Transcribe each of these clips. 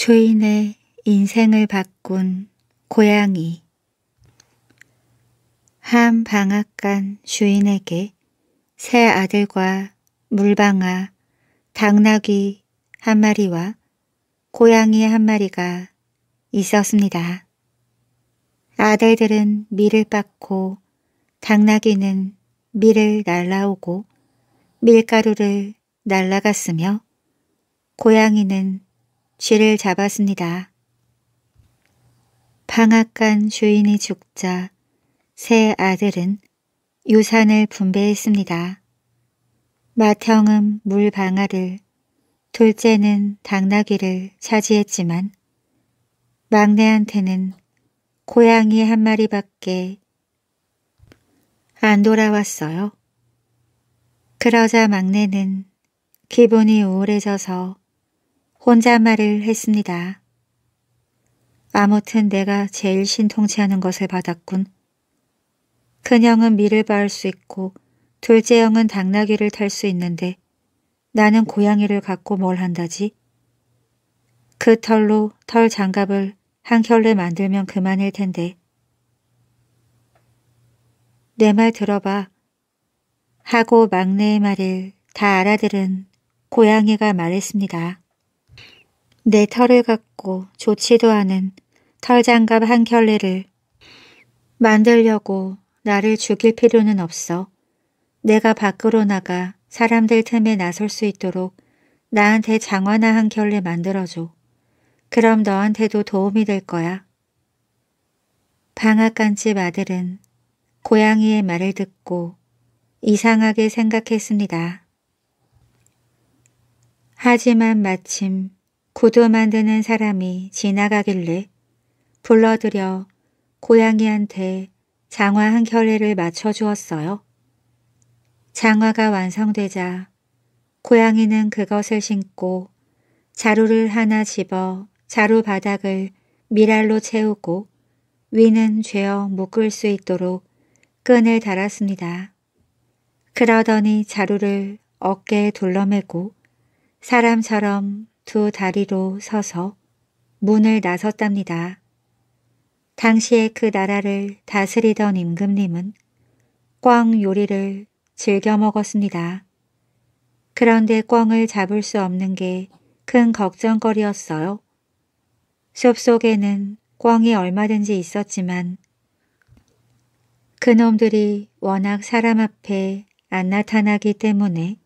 주인의 인생을 바꾼 고양이 한 방앗간 주인에게 새 아들과 물방아, 당나귀 한 마리와 고양이 한 마리가 있었습니다. 아들들은 밀을 빻고 당나귀는 밀을 날라오고 밀가루를 날라갔으며 고양이는 쥐를 잡았습니다. 방앗간 주인이 죽자 새 아들은 유산을 분배했습니다. 마형은 물방아를, 둘째는 당나귀를 차지했지만 막내한테는 고양이 한 마리밖에 안 돌아왔어요. 그러자 막내는 기분이 우울해져서 혼잣말을 했습니다. 아무튼 내가 제일 신통치 하는 것을 받았군. 큰형은 밀을 바을 수 있고 둘째 형은 당나귀를 탈 수 있는데 나는 고양이를 갖고 뭘 한다지? 그 털로 털 장갑을 한 켤레 만들면 그만일 텐데. 내 말 들어봐. 하고 막내의 말을 다 알아들은 고양이가 말했습니다. 내 털을 갖고 좋지도 않은 털장갑 한 켤레를 만들려고 나를 죽일 필요는 없어. 내가 밖으로 나가 사람들 틈에 나설 수 있도록 나한테 장화나 한 켤레 만들어줘. 그럼 너한테도 도움이 될 거야. 방앗간집 아들은 고양이의 말을 듣고 이상하게 생각했습니다. 하지만 마침 구두 만드는 사람이 지나가길래 불러들여 고양이한테 장화 한 켤레를 맞춰 주었어요. 장화가 완성되자 고양이는 그것을 신고 자루를 하나 집어 자루 바닥을 미랄로 채우고 위는 죄어 묶을 수 있도록 끈을 달았습니다. 그러더니 자루를 어깨에 둘러매고 사람처럼 두 다리로 서서 문을 나섰답니다. 당시에 그 나라를 다스리던 임금님은 꽝 요리를 즐겨 먹었습니다. 그런데 꽝을 잡을 수 없는 게 큰 걱정거리였어요. 숲속에는 꽝이 얼마든지 있었지만 그놈들이 워낙 사람 앞에 안 나타나기 때문에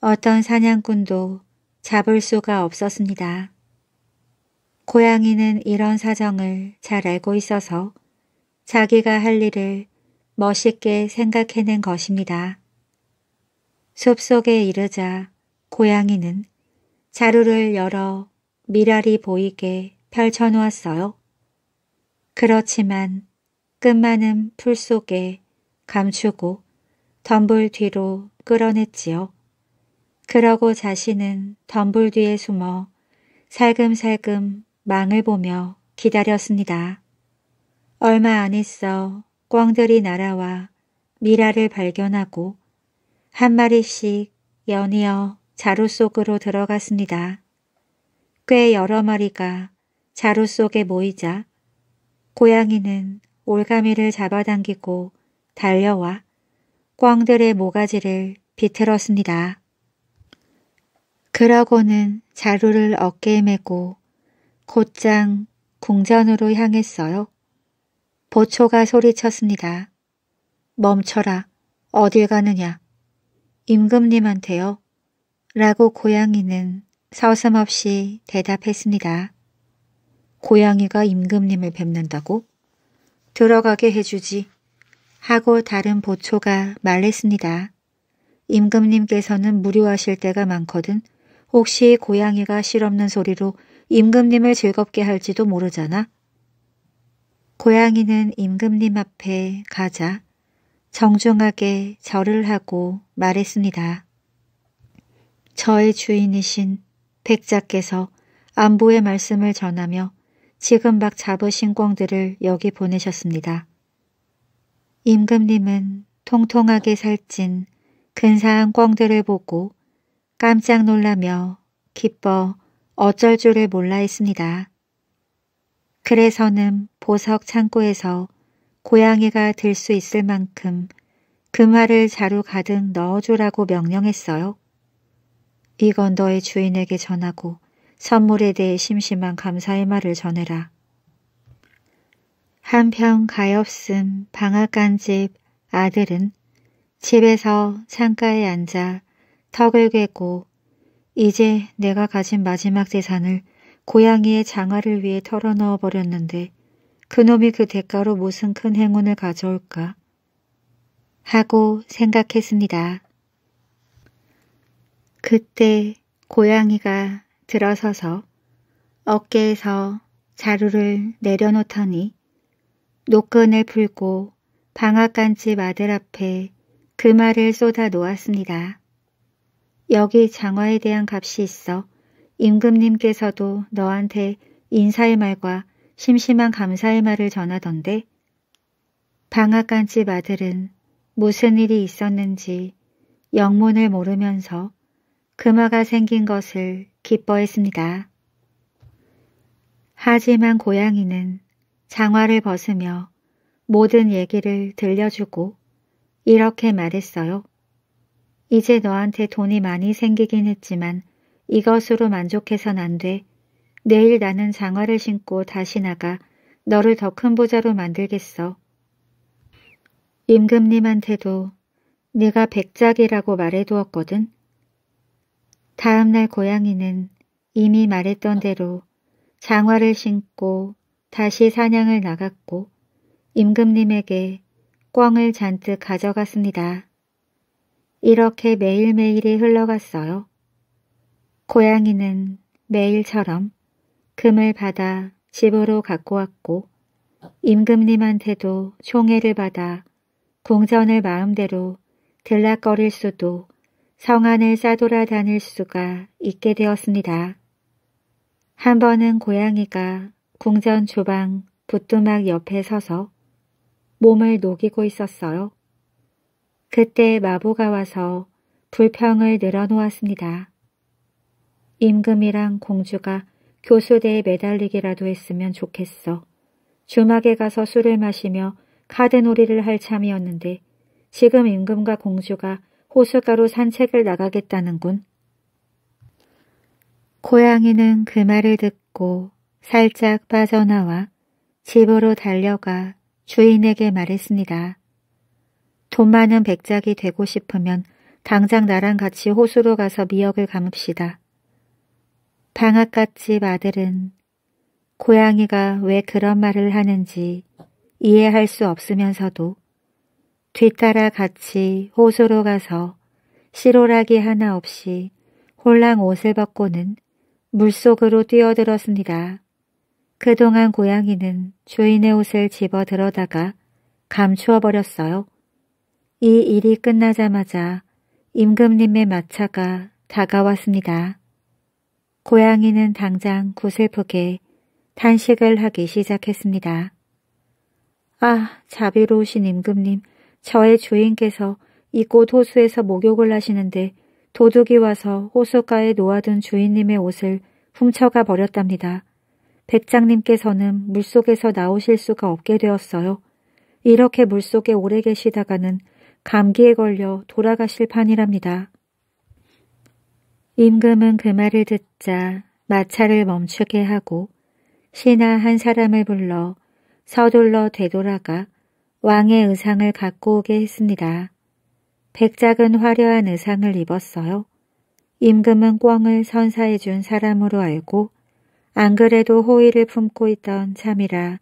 어떤 사냥꾼도 잡을 수가 없었습니다. 고양이는 이런 사정을 잘 알고 있어서 자기가 할 일을 멋있게 생각해낸 것입니다. 숲속에 이르자 고양이는 자루를 열어 미랄이 보이게 펼쳐놓았어요. 그렇지만 끝만은 풀 속에 감추고 덤불 뒤로 끌어냈지요. 그러고 자신은 덤불 뒤에 숨어 살금살금 망을 보며 기다렸습니다. 얼마 안 있어 꿩들이 날아와 미라를 발견하고 한 마리씩 연이어 자루 속으로 들어갔습니다. 꽤 여러 마리가 자루 속에 모이자 고양이는 올가미를 잡아당기고 달려와 꿩들의 모가지를 비틀었습니다. 그러고는 자루를 어깨에 메고 곧장 궁전으로 향했어요. 보초가 소리쳤습니다. 멈춰라. 어딜 가느냐. 임금님한테요. 라고 고양이는 서슴없이 대답했습니다. 고양이가 임금님을 뵙는다고? 들어가게 해주지. 하고 다른 보초가 말했습니다. 임금님께서는 무료하실 때가 많거든. 혹시 고양이가 실없는 소리로 임금님을 즐겁게 할지도 모르잖아. 고양이는 임금님 앞에 가자 정중하게 절을 하고 말했습니다. 저의 주인이신 백자께서 안부의 말씀을 전하며 지금 막 잡으신 꽁들을 여기 보내셨습니다. 임금님은 통통하게 살찐 근사한 꿩들을 보고 깜짝 놀라며 기뻐 어쩔 줄을 몰라 했습니다. 그래서는 보석 창고에서 고양이가 들 수 있을 만큼 금화를 자루 가득 넣어주라고 명령했어요. 이건 너의 주인에게 전하고 선물에 대해 심심한 감사의 말을 전해라. 한편 가엾은 방앗간 집 아들은 집에서 창가에 앉아 턱을 괴고 이제 내가 가진 마지막 재산을 고양이의 장화를 위해 털어넣어 버렸는데 그놈이 그 대가로 무슨 큰 행운을 가져올까 하고 생각했습니다. 그때 고양이가 들어서서 어깨에서 자루를 내려놓더니 노끈을 풀고 방앗간집 아들 앞에 그 말을 쏟아 놓았습니다. 여기 장화에 대한 값이 있어 임금님께서도 너한테 인사의 말과 심심한 감사의 말을 전하던데 방앗간집 아들은 무슨 일이 있었는지 영문을 모르면서 금화가 생긴 것을 기뻐했습니다. 하지만 고양이는 장화를 벗으며 모든 얘기를 들려주고 이렇게 말했어요. 이제 너한테 돈이 많이 생기긴 했지만 이것으로 만족해선 안 돼. 내일 나는 장화를 신고 다시 나가 너를 더 큰 부자로 만들겠어. 임금님한테도 네가 백작이라고 말해두었거든. 다음날 고양이는 이미 말했던 대로 장화를 신고 다시 사냥을 나갔고 임금님에게 꿩을 잔뜩 가져갔습니다. 이렇게 매일매일이 흘러갔어요. 고양이는 매일처럼 금을 받아 집으로 갖고 왔고 임금님한테도 총애를 받아 궁전을 마음대로 들락거릴 수도 성안을 싸돌아다닐 수가 있게 되었습니다. 한 번은 고양이가 궁전 주방 붓두막 옆에 서서 몸을 녹이고 있었어요. 그때 마보가 와서 불평을 늘어놓았습니다. 임금이랑 공주가 교수대에 매달리기라도 했으면 좋겠어. 주막에 가서 술을 마시며 카드놀이를 할 참이었는데 지금 임금과 공주가 호숫가로 산책을 나가겠다는군. 고양이는 그 말을 듣고 살짝 빠져나와 집으로 달려가 주인에게 말했습니다. 돈 많은 백작이 되고 싶으면 당장 나랑 같이 호수로 가서 미역을 감읍시다. 방앗갓집 아들은 고양이가 왜 그런 말을 하는지 이해할 수 없으면서도 뒤따라 같이 호수로 가서 시로라기 하나 없이 홀랑 옷을 벗고는 물속으로 뛰어들었습니다. 그동안 고양이는 주인의 옷을 집어 들어다가 감추어 버렸어요. 이 일이 끝나자마자 임금님의 마차가 다가왔습니다. 고양이는 당장 구슬프게 단식을 하기 시작했습니다. 아, 자비로우신 임금님, 저의 주인께서 이곳 호수에서 목욕을 하시는데 도둑이 와서 호수가에 놓아둔 주인님의 옷을 훔쳐가 버렸답니다. 백장님께서는 물속에서 나오실 수가 없게 되었어요. 이렇게 물속에 오래 계시다가는 감기에 걸려 돌아가실 판이랍니다. 임금은 그 말을 듣자 마차를 멈추게 하고 신하 한 사람을 불러 서둘러 되돌아가 왕의 의상을 갖고 오게 했습니다. 백작은 화려한 의상을 입었어요. 임금은 꿩을 선사해 준 사람으로 알고 안 그래도 호의를 품고 있던 참이라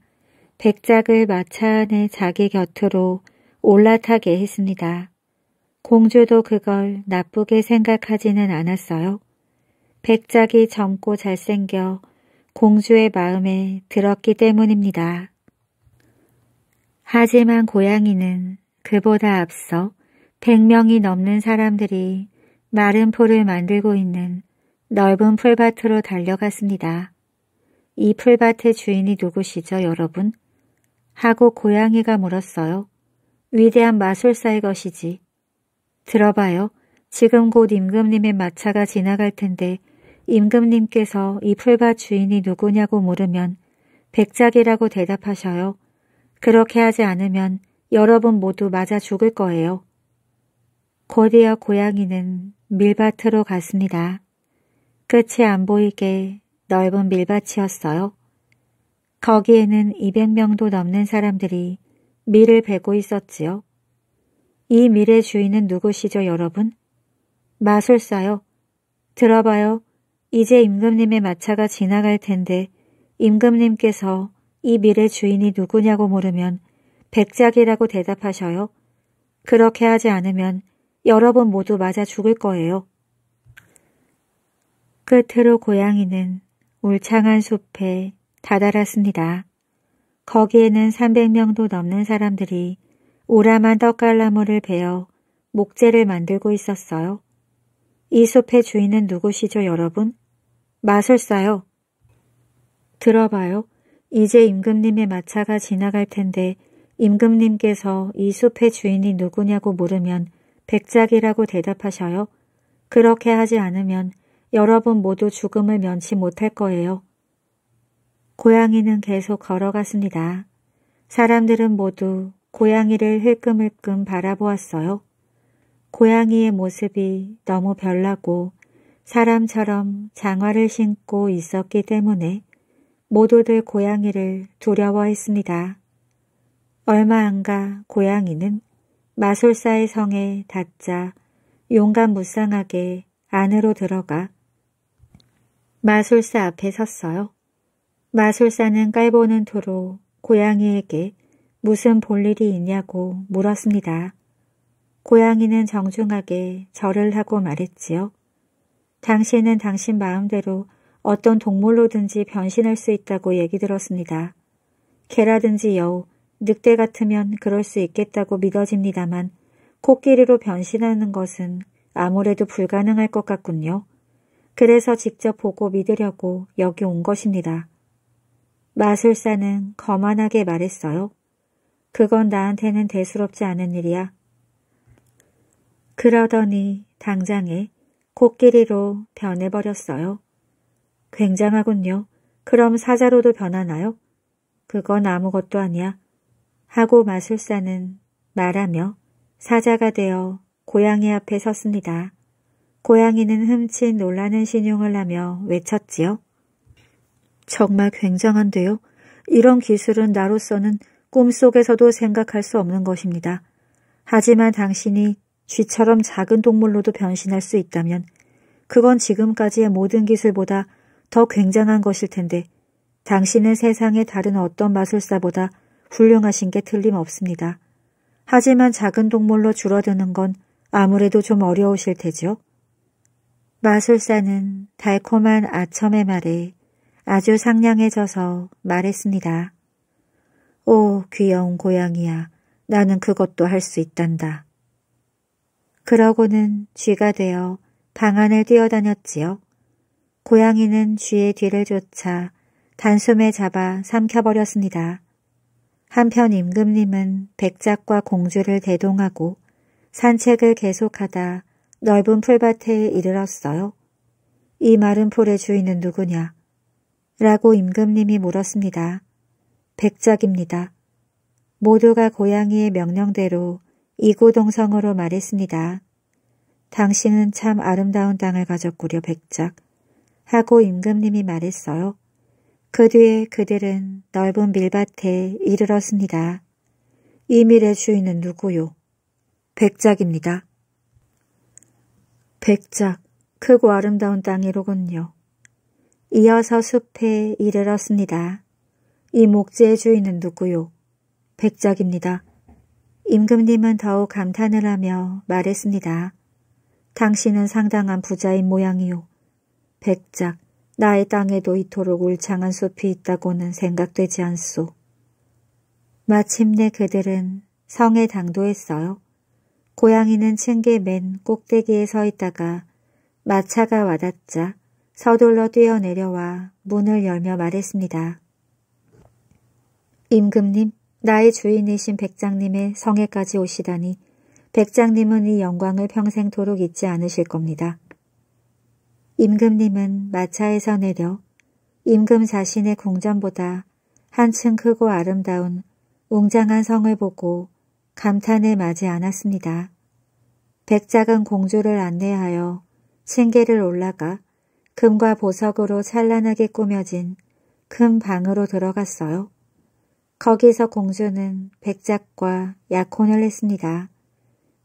백작을 마차 안에 자기 곁으로 올라타게 했습니다. 공주도 그걸 나쁘게 생각하지는 않았어요. 백작이 젊고 잘생겨 공주의 마음에 들었기 때문입니다. 하지만 고양이는 그보다 앞서 100명이 넘는 사람들이 마른 풀을 만들고 있는 넓은 풀밭으로 달려갔습니다. 이 풀밭의 주인이 누구시죠, 여러분? 하고 고양이가 물었어요. 위대한 마술사의 것이지. 들어봐요. 지금 곧 임금님의 마차가 지나갈 텐데 임금님께서 이 풀밭 주인이 누구냐고 물으면 백작이라고 대답하셔요. 그렇게 하지 않으면 여러분 모두 맞아 죽을 거예요. 곧이어 고양이는 밀밭으로 갔습니다. 끝이 안 보이게 넓은 밀밭이었어요. 거기에는 200명도 넘는 사람들이 밀을 베고 있었지요. 이 밀의 주인은 누구시죠, 여러분? 마술사요. 들어봐요. 이제 임금님의 마차가 지나갈 텐데 임금님께서 이 밀의 주인이 누구냐고 물으면 백작이라고 대답하셔요. 그렇게 하지 않으면 여러분 모두 맞아 죽을 거예요. 끝으로 고양이는 울창한 숲에 다다랐습니다. 거기에는 300명도 넘는 사람들이 오라만 떡갈나무를 베어 목재를 만들고 있었어요. 이 숲의 주인은 누구시죠, 여러분? 마술사요. 들어봐요. 이제 임금님의 마차가 지나갈 텐데 임금님께서 이 숲의 주인이 누구냐고 물으면 백작이라고 대답하셔요. 그렇게 하지 않으면 여러분 모두 죽음을 면치 못할 거예요. 고양이는 계속 걸어갔습니다. 사람들은 모두 고양이를 흘끔흘끔 바라보았어요. 고양이의 모습이 너무 별나고 사람처럼 장화를 신고 있었기 때문에 모두들 고양이를 두려워했습니다. 얼마 안가 고양이는 마술사의 성에 닿자 용감 무쌍하게 안으로 들어가 마술사 앞에 섰어요. 마술사는 깔보는 도로 고양이에게 무슨 볼일이 있냐고 물었습니다. 고양이는 정중하게 절을 하고 말했지요. 당신은 당신 마음대로 어떤 동물로든지 변신할 수 있다고 얘기 들었습니다. 개라든지 여우, 늑대 같으면 그럴 수 있겠다고 믿어집니다만 코끼리로 변신하는 것은 아무래도 불가능할 것 같군요. 그래서 직접 보고 믿으려고 여기 온 것입니다. 마술사는 거만하게 말했어요. 그건 나한테는 대수롭지 않은 일이야. 그러더니 당장에 코끼리로 변해버렸어요. 굉장하군요. 그럼 사자로도 변하나요? 그건 아무것도 아니야. 하고 마술사는 말하며 사자가 되어 고양이 앞에 섰습니다. 고양이는 흠칫 놀라는 신용을 하며 외쳤지요. 정말 굉장한데요. 이런 기술은 나로서는 꿈속에서도 생각할 수 없는 것입니다. 하지만 당신이 쥐처럼 작은 동물로도 변신할 수 있다면 그건 지금까지의 모든 기술보다 더 굉장한 것일 텐데 당신은 세상의 다른 어떤 마술사보다 훌륭하신 게 틀림없습니다. 하지만 작은 동물로 줄어드는 건 아무래도 좀 어려우실 테죠. 마술사는 달콤한 아첨의 말에 아주 상냥해져서 말했습니다. 오, 귀여운 고양이야. 나는 그것도 할 수 있단다. 그러고는 쥐가 되어 방 안을 뛰어다녔지요. 고양이는 쥐의 뒤를 쫓아 단숨에 잡아 삼켜버렸습니다. 한편 임금님은 백작과 공주를 대동하고 산책을 계속하다 넓은 풀밭에 이르렀어요. 이 마른 풀의 주인은 누구냐? 라고 임금님이 물었습니다. 백작입니다. 모두가 고양이의 명령대로 이고동성으로 말했습니다. 당신은 참 아름다운 땅을 가졌구려 백작. 하고 임금님이 말했어요. 그 뒤에 그들은 넓은 밀밭에 이르렀습니다. 이 밀의 주인은 누구요? 백작입니다. 백작, 크고 아름다운 땅이로군요. 이어서 숲에 이르렀습니다. 이 목재의 주인은 누구요? 백작입니다. 임금님은 더욱 감탄을 하며 말했습니다. 당신은 상당한 부자인 모양이요. 백작, 나의 땅에도 이토록 울창한 숲이 있다고는 생각되지 않소. 마침내 그들은 성에 당도했어요. 고양이는 층계 맨 꼭대기에 서 있다가 마차가 와닿자 서둘러 뛰어내려와 문을 열며 말했습니다. 임금님, 나의 주인이신 백장님의 성에까지 오시다니 백장님은 이 영광을 평생토록 잊지 않으실 겁니다. 임금님은 마차에서 내려 임금 자신의 궁전보다 한층 크고 아름다운 웅장한 성을 보고 감탄에 마지 않았습니다. 백작은 공주를 안내하여 층계를 올라가 금과 보석으로 찬란하게 꾸며진 큰 방으로 들어갔어요. 거기서 공주는 백작과 약혼을 했습니다.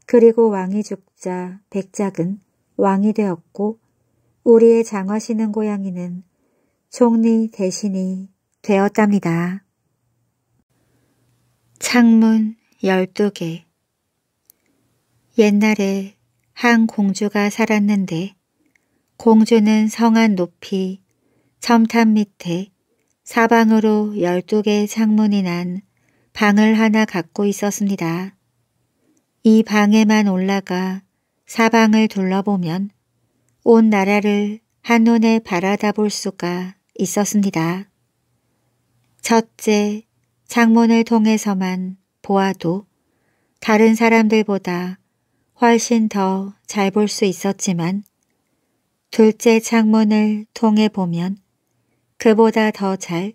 그리고 왕이 죽자 백작은 왕이 되었고 우리의 장화시는 고양이는 총리 대신이 되었답니다. 창문 12개 옛날에 한 공주가 살았는데 공주는 성안 높이 첨탑 밑에 사방으로 열두 개의 창문이 난 방을 하나 갖고 있었습니다. 이 방에만 올라가 사방을 둘러보면 온 나라를 한눈에 바라다볼 수가 있었습니다. 첫째, 창문을 통해서만 보아도 다른 사람들보다 훨씬 더 잘 볼 수 있었지만 둘째 창문을 통해 보면 그보다 더 잘,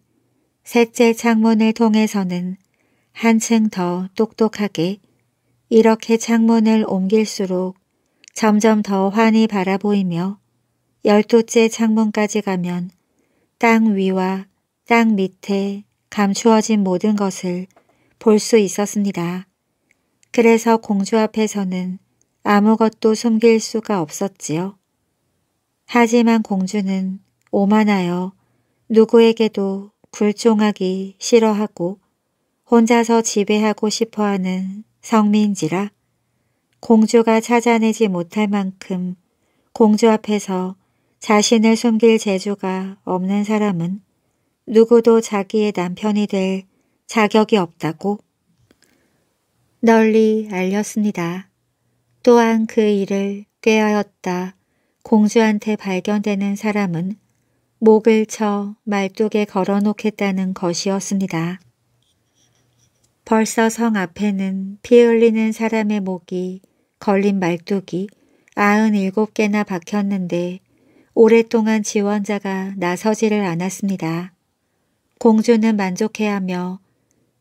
셋째 창문을 통해서는 한층 더 똑똑하게 이렇게 창문을 옮길수록 점점 더 환히 바라보이며 열두째 창문까지 가면 땅 위와 땅 밑에 감추어진 모든 것을 볼 수 있었습니다. 그래서 공주 앞에서는 아무것도 숨길 수가 없었지요. 하지만 공주는 오만하여 누구에게도 굴종하기 싫어하고 혼자서 지배하고 싶어하는 성민지라 공주가 찾아내지 못할 만큼 공주 앞에서 자신을 숨길 재주가 없는 사람은 누구도 자기의 남편이 될 자격이 없다고 널리 알렸습니다. 또한 그 일을 꾀하였다 공주한테 발견되는 사람은 목을 쳐 말뚝에 걸어놓겠다는 것이었습니다. 벌써 성 앞에는 피 흘리는 사람의 목이 걸린 말뚝이 97개나 박혔는데 오랫동안 지원자가 나서지를 않았습니다. 공주는 만족해하며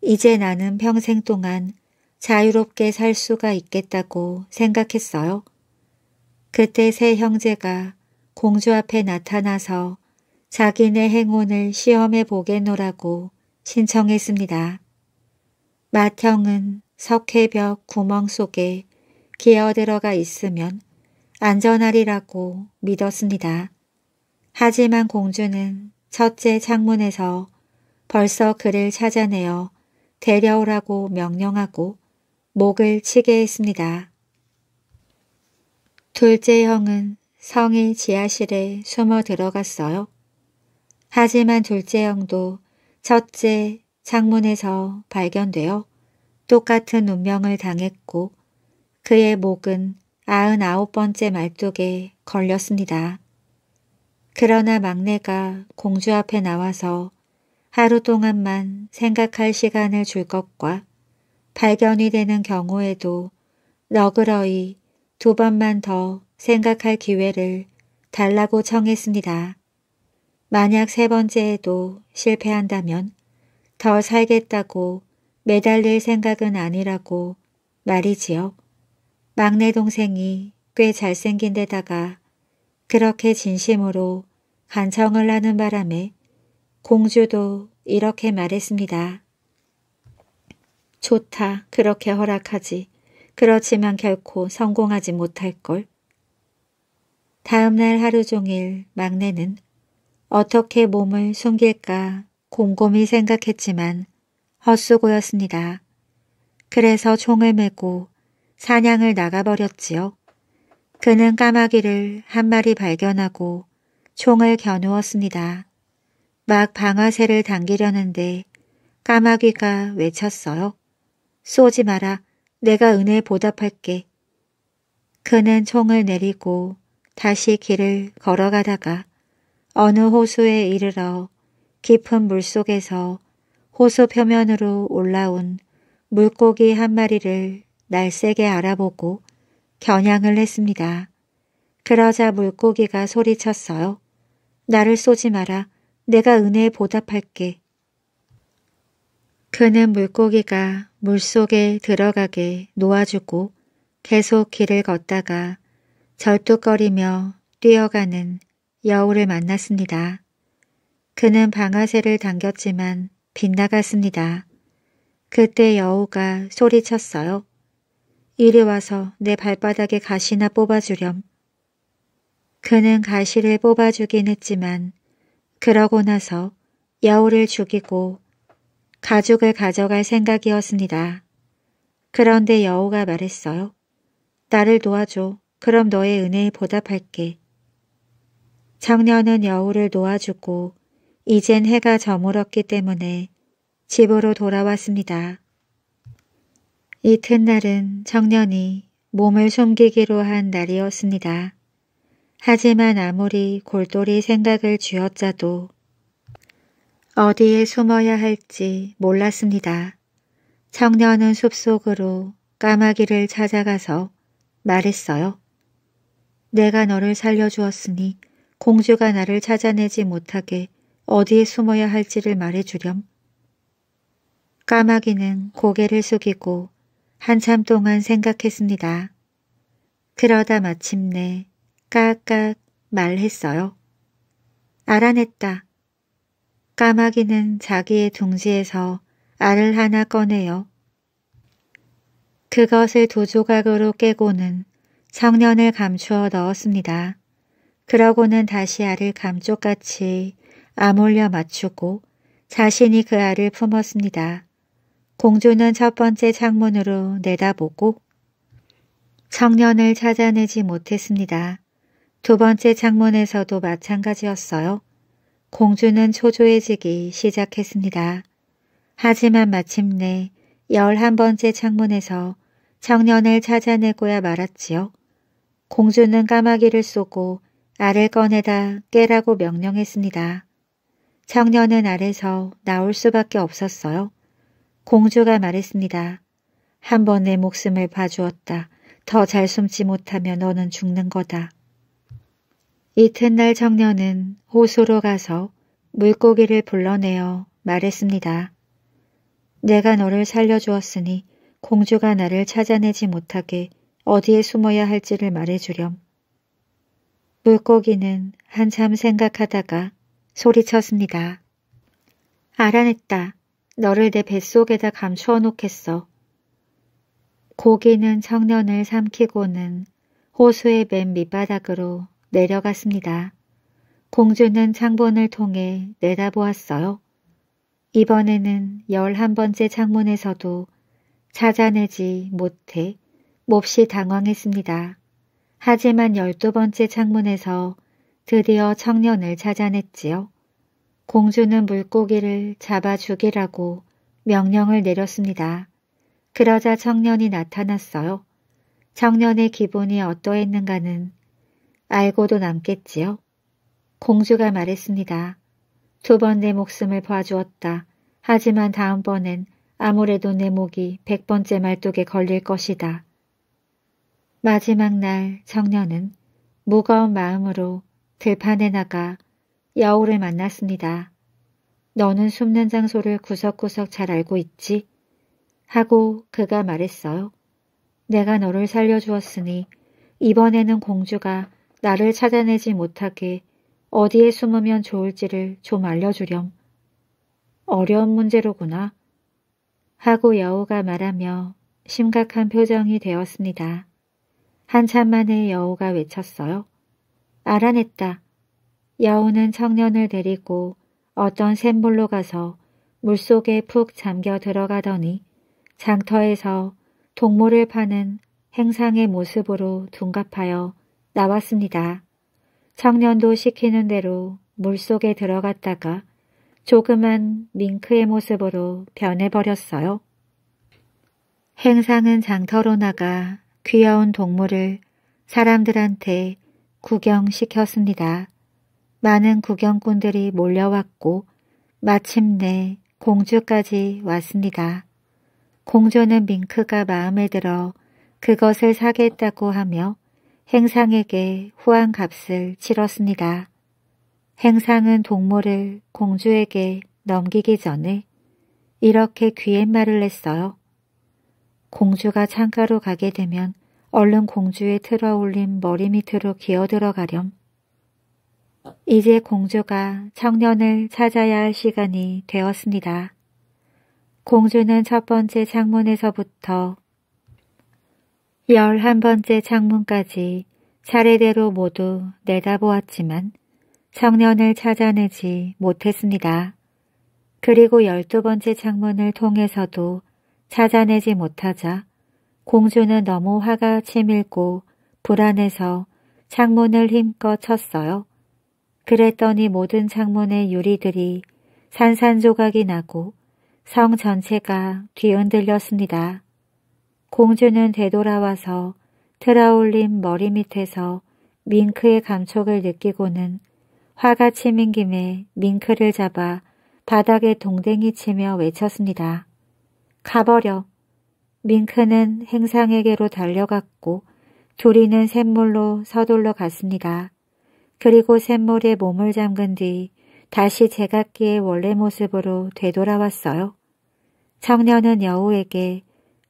이제 나는 평생 동안 자유롭게 살 수가 있겠다고 생각했어요. 그때 세 형제가 공주 앞에 나타나서 자기네 행운을 시험해 보겠노라고 신청했습니다. 마형은 석회벽 구멍 속에 기어 들어가 있으면 안전하리라고 믿었습니다. 하지만 공주는 첫째 창문에서 벌써 그를 찾아내어 데려오라고 명령하고 목을 치게 했습니다. 둘째 형은 성의 지하실에 숨어 들어갔어요. 하지만 둘째 형도 첫째 창문에서 발견되어 똑같은 운명을 당했고 그의 목은 아흔아홉 번째 말뚝에 걸렸습니다. 그러나 막내가 공주 앞에 나와서 하루 동안만 생각할 시간을 줄 것과 발견이 되는 경우에도 너그러이 두 번만 더 생각할 기회를 달라고 청했습니다. 만약 세 번째에도 실패한다면 더 살겠다고 매달릴 생각은 아니라고 말이지요. 막내 동생이 꽤 잘생긴 데다가 그렇게 진심으로 간청을 하는 바람에 공주도 이렇게 말했습니다. 좋다. 그렇게 허락하지. 그렇지만 결코 성공하지 못할걸. 다음날 하루 종일 막내는 어떻게 몸을 숨길까 곰곰이 생각했지만 헛수고였습니다. 그래서 총을 메고 사냥을 나가버렸지요. 그는 까마귀를 한 마리 발견하고 총을 겨누었습니다. 막 방아쇠를 당기려는데 까마귀가 외쳤어요. 쏘지 마라. 내가 은혜 보답할게. 그는 총을 내리고 다시 길을 걸어가다가 어느 호수에 이르러 깊은 물속에서 호수 표면으로 올라온 물고기 한 마리를 날쌔게 알아보고 겨냥을 했습니다. 그러자 물고기가 소리쳤어요. 나를 쏘지 마라. 내가 은혜에 보답할게. 그는 물고기가 물속에 들어가게 놓아주고 계속 길을 걷다가 절뚝거리며 뛰어가는 여우를 만났습니다. 그는 방아쇠를 당겼지만 빗나갔습니다. 그때 여우가 소리쳤어요. 이리 와서 내 발바닥에 가시나 뽑아주렴. 그는 가시를 뽑아주긴 했지만 그러고 나서 여우를 죽이고 가족을 가져갈 생각이었습니다. 그런데 여우가 말했어요. 나를 도와줘 그럼 너의 은혜에 보답할게. 청년은 여우를 놓아주고 이젠 해가 저물었기 때문에 집으로 돌아왔습니다. 이튿날은 청년이 몸을 숨기기로 한 날이었습니다. 하지만 아무리 골똘히 생각을 쥐었자도 어디에 숨어야 할지 몰랐습니다. 청년은 숲속으로 까마귀를 찾아가서 말했어요. 내가 너를 살려주었으니 공주가 나를 찾아내지 못하게 어디에 숨어야 할지를 말해주렴. 까마귀는 고개를 숙이고 한참 동안 생각했습니다. 그러다 마침내 까깍 말했어요. 알아냈다. 까마귀는 자기의 둥지에서 알을 하나 꺼내요. 그것을 도 조각으로 깨고는 청년을 감추어 넣었습니다. 그러고는 다시 알을 감쪽같이 아몰려 맞추고 자신이 그 알을 품었습니다. 공주는 첫 번째 창문으로 내다보고 청년을 찾아내지 못했습니다. 두 번째 창문에서도 마찬가지였어요. 공주는 초조해지기 시작했습니다. 하지만 마침내 열한 번째 창문에서 청년을 찾아내고야 말았지요. 공주는 까마귀를 쏘고 알을 꺼내다 깨라고 명령했습니다. 청년은 알에서 나올 수밖에 없었어요. 공주가 말했습니다. 한 번 내 목숨을 봐주었다. 더 잘 숨지 못하면 너는 죽는 거다. 이튿날 청년은 호수로 가서 물고기를 불러내어 말했습니다. 내가 너를 살려주었으니 공주가 나를 찾아내지 못하게 어디에 숨어야 할지를 말해주렴. 물고기는 한참 생각하다가 소리쳤습니다. 알아냈다. 너를 내 뱃속에다 감추어 놓겠어. 고기는 청년을 삼키고는 호수의 맨 밑바닥으로 내려갔습니다. 공주는 창문을 통해 내다보았어요. 이번에는 열한 번째 창문에서도 찾아내지 못해 몹시 당황했습니다. 하지만 열두 번째 창문에서 드디어 청년을 찾아냈지요. 공주는 물고기를 잡아 죽이라고 명령을 내렸습니다. 그러자 청년이 나타났어요. 청년의 기분이 어떠했는가는 알고도 남겠지요? 공주가 말했습니다. 두 번 내 목숨을 봐주었다. 하지만 다음번엔 아무래도 내 목이 백 번째 말뚝에 걸릴 것이다. 마지막 날 청년은 무거운 마음으로 들판에 나가 여우를 만났습니다. 너는 숨는 장소를 구석구석 잘 알고 있지? 하고 그가 말했어요. 내가 너를 살려주었으니 이번에는 공주가 나를 찾아내지 못하게 어디에 숨으면 좋을지를 좀 알려주렴. 어려운 문제로구나. 하고 여우가 말하며 심각한 표정이 되었습니다. 한참 만에 여우가 외쳤어요. 알아냈다. 여우는 청년을 데리고 어떤 샘물로 가서 물속에 푹 잠겨 들어가더니 장터에서 동물을 파는 행상의 모습으로 둔갑하여 나왔습니다. 청년도 시키는 대로 물속에 들어갔다가 조그만 밍크의 모습으로 변해버렸어요. 행상은 장터로 나가 귀여운 동물을 사람들한테 구경시켰습니다. 많은 구경꾼들이 몰려왔고 마침내 공주까지 왔습니다. 공주는 밍크가 마음에 들어 그것을 사겠다고 하며 행상에게 후한값을 치렀습니다. 행상은 동물을 공주에게 넘기기 전에 이렇게 귀의 말을 했어요. 공주가 창가로 가게 되면 얼른 공주의 틀어올린 머리 밑으로 기어들어가렴. 이제 공주가 청년을 찾아야 할 시간이 되었습니다. 공주는 첫 번째 창문에서부터 열한 번째 창문까지 차례대로 모두 내다보았지만 청년을 찾아내지 못했습니다. 그리고 열두 번째 창문을 통해서도 찾아내지 못하자 공주는 너무 화가 치밀고 불안해서 창문을 힘껏 쳤어요. 그랬더니 모든 창문의 유리들이 산산조각이 나고 성 전체가 뒤흔들렸습니다. 공주는 되돌아와서 틀어올린 머리 밑에서 밍크의 감촉을 느끼고는 화가 치민 김에 밍크를 잡아 바닥에 동댕이 치며 외쳤습니다. 가버려. 밍크는 행상에게로 달려갔고 둘이는 샘물로 서둘러 갔습니다. 그리고 샘물에 몸을 잠근 뒤 다시 제각기의 원래 모습으로 되돌아왔어요. 청년은 여우에게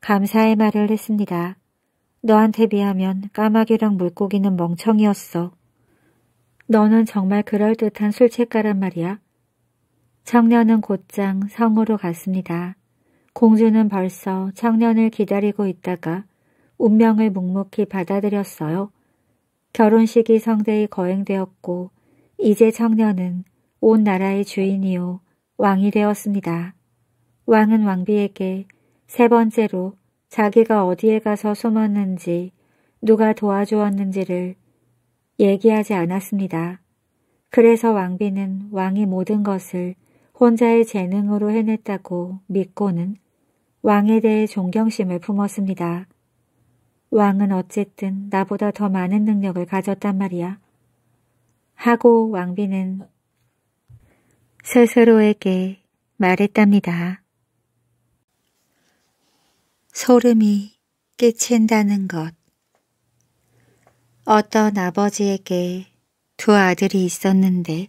감사의 말을 했습니다. 너한테 비하면 까마귀랑 물고기는 멍청이었어. 너는 정말 그럴듯한 술책가란 말이야. 청년은 곧장 성으로 갔습니다. 공주는 벌써 청년을 기다리고 있다가 운명을 묵묵히 받아들였어요. 결혼식이 성대히 거행되었고 이제 청년은 온 나라의 주인이요 왕이 되었습니다. 왕은 왕비에게 세 번째로 자기가 어디에 가서 숨었는지 누가 도와주었는지를 얘기하지 않았습니다. 그래서 왕비는 왕이 모든 것을 혼자의 재능으로 해냈다고 믿고는 왕에 대해 존경심을 품었습니다. 왕은 어쨌든 나보다 더 많은 능력을 가졌단 말이야. 하고 왕비는 스스로에게 말했답니다. 소름이 끼친다는 것. 어떤 아버지에게 두 아들이 있었는데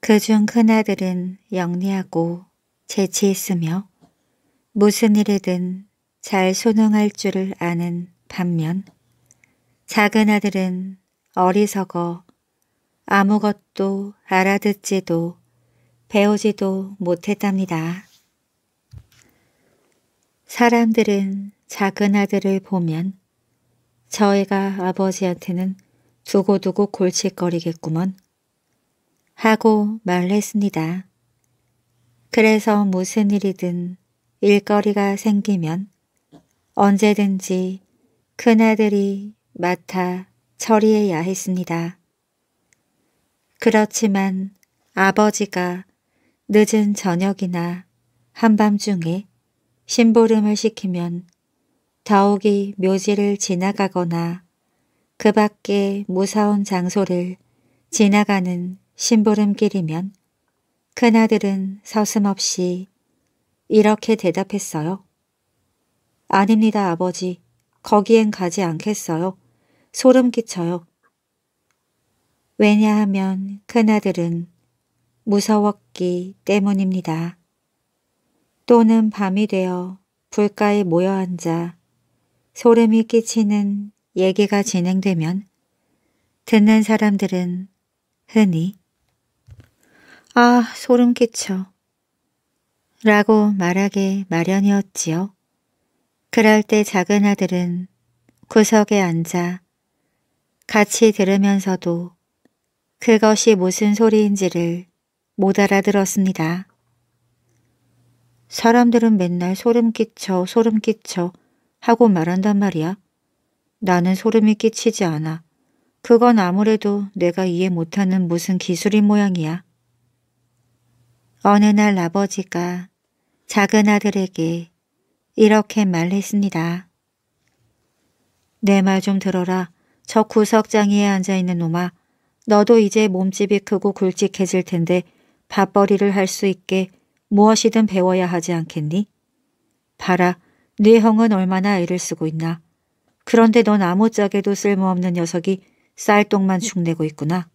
그 중 큰아들은 영리하고 재치있으며 무슨 일이든 잘 소능할 줄을 아는 반면 작은 아들은 어리석어 아무것도 알아듣지도 배우지도 못했답니다. 사람들은 작은 아들을 보면 저 애가 아버지한테는 두고두고 골칫거리겠구먼 하고 말했습니다. 그래서 무슨 일이든 일거리가 생기면 언제든지 큰아들이 맡아 처리해야 했습니다. 그렇지만 아버지가 늦은 저녁이나 한밤중에 심보름을 시키면 더욱이 묘지를 지나가거나 그 밖에 무서운 장소를 지나가는 심보름길이면 큰아들은 서슴없이 이렇게 대답했어요. 아닙니다, 아버지. 거기엔 가지 않겠어요. 소름 끼쳐요. 왜냐하면 큰아들은 무서웠기 때문입니다. 또는 밤이 되어 불가에 모여 앉아 소름이 끼치는 얘기가 진행되면 듣는 사람들은 흔히 아 소름 끼쳐 라고 말하기 마련이었지요. 그럴 때 작은 아들은 구석에 앉아 같이 들으면서도 그것이 무슨 소리인지를 못 알아들었습니다. 사람들은 맨날 소름 끼쳐 소름 끼쳐 하고 말한단 말이야. 나는 소름이 끼치지 않아. 그건 아무래도 내가 이해 못하는 무슨 기술인 모양이야. 어느 날 아버지가 작은 아들에게 이렇게 말했습니다. 내 말 좀 들어라. 저 구석장이에 앉아있는 놈아. 너도 이제 몸집이 크고 굵직해질 텐데 밥벌이를 할 수 있게 무엇이든 배워야 하지 않겠니? 봐라, 네 형은 얼마나 애를 쓰고 있나. 그런데 넌 아무짝에도 쓸모없는 녀석이 쌀똥만 축내고 있구나.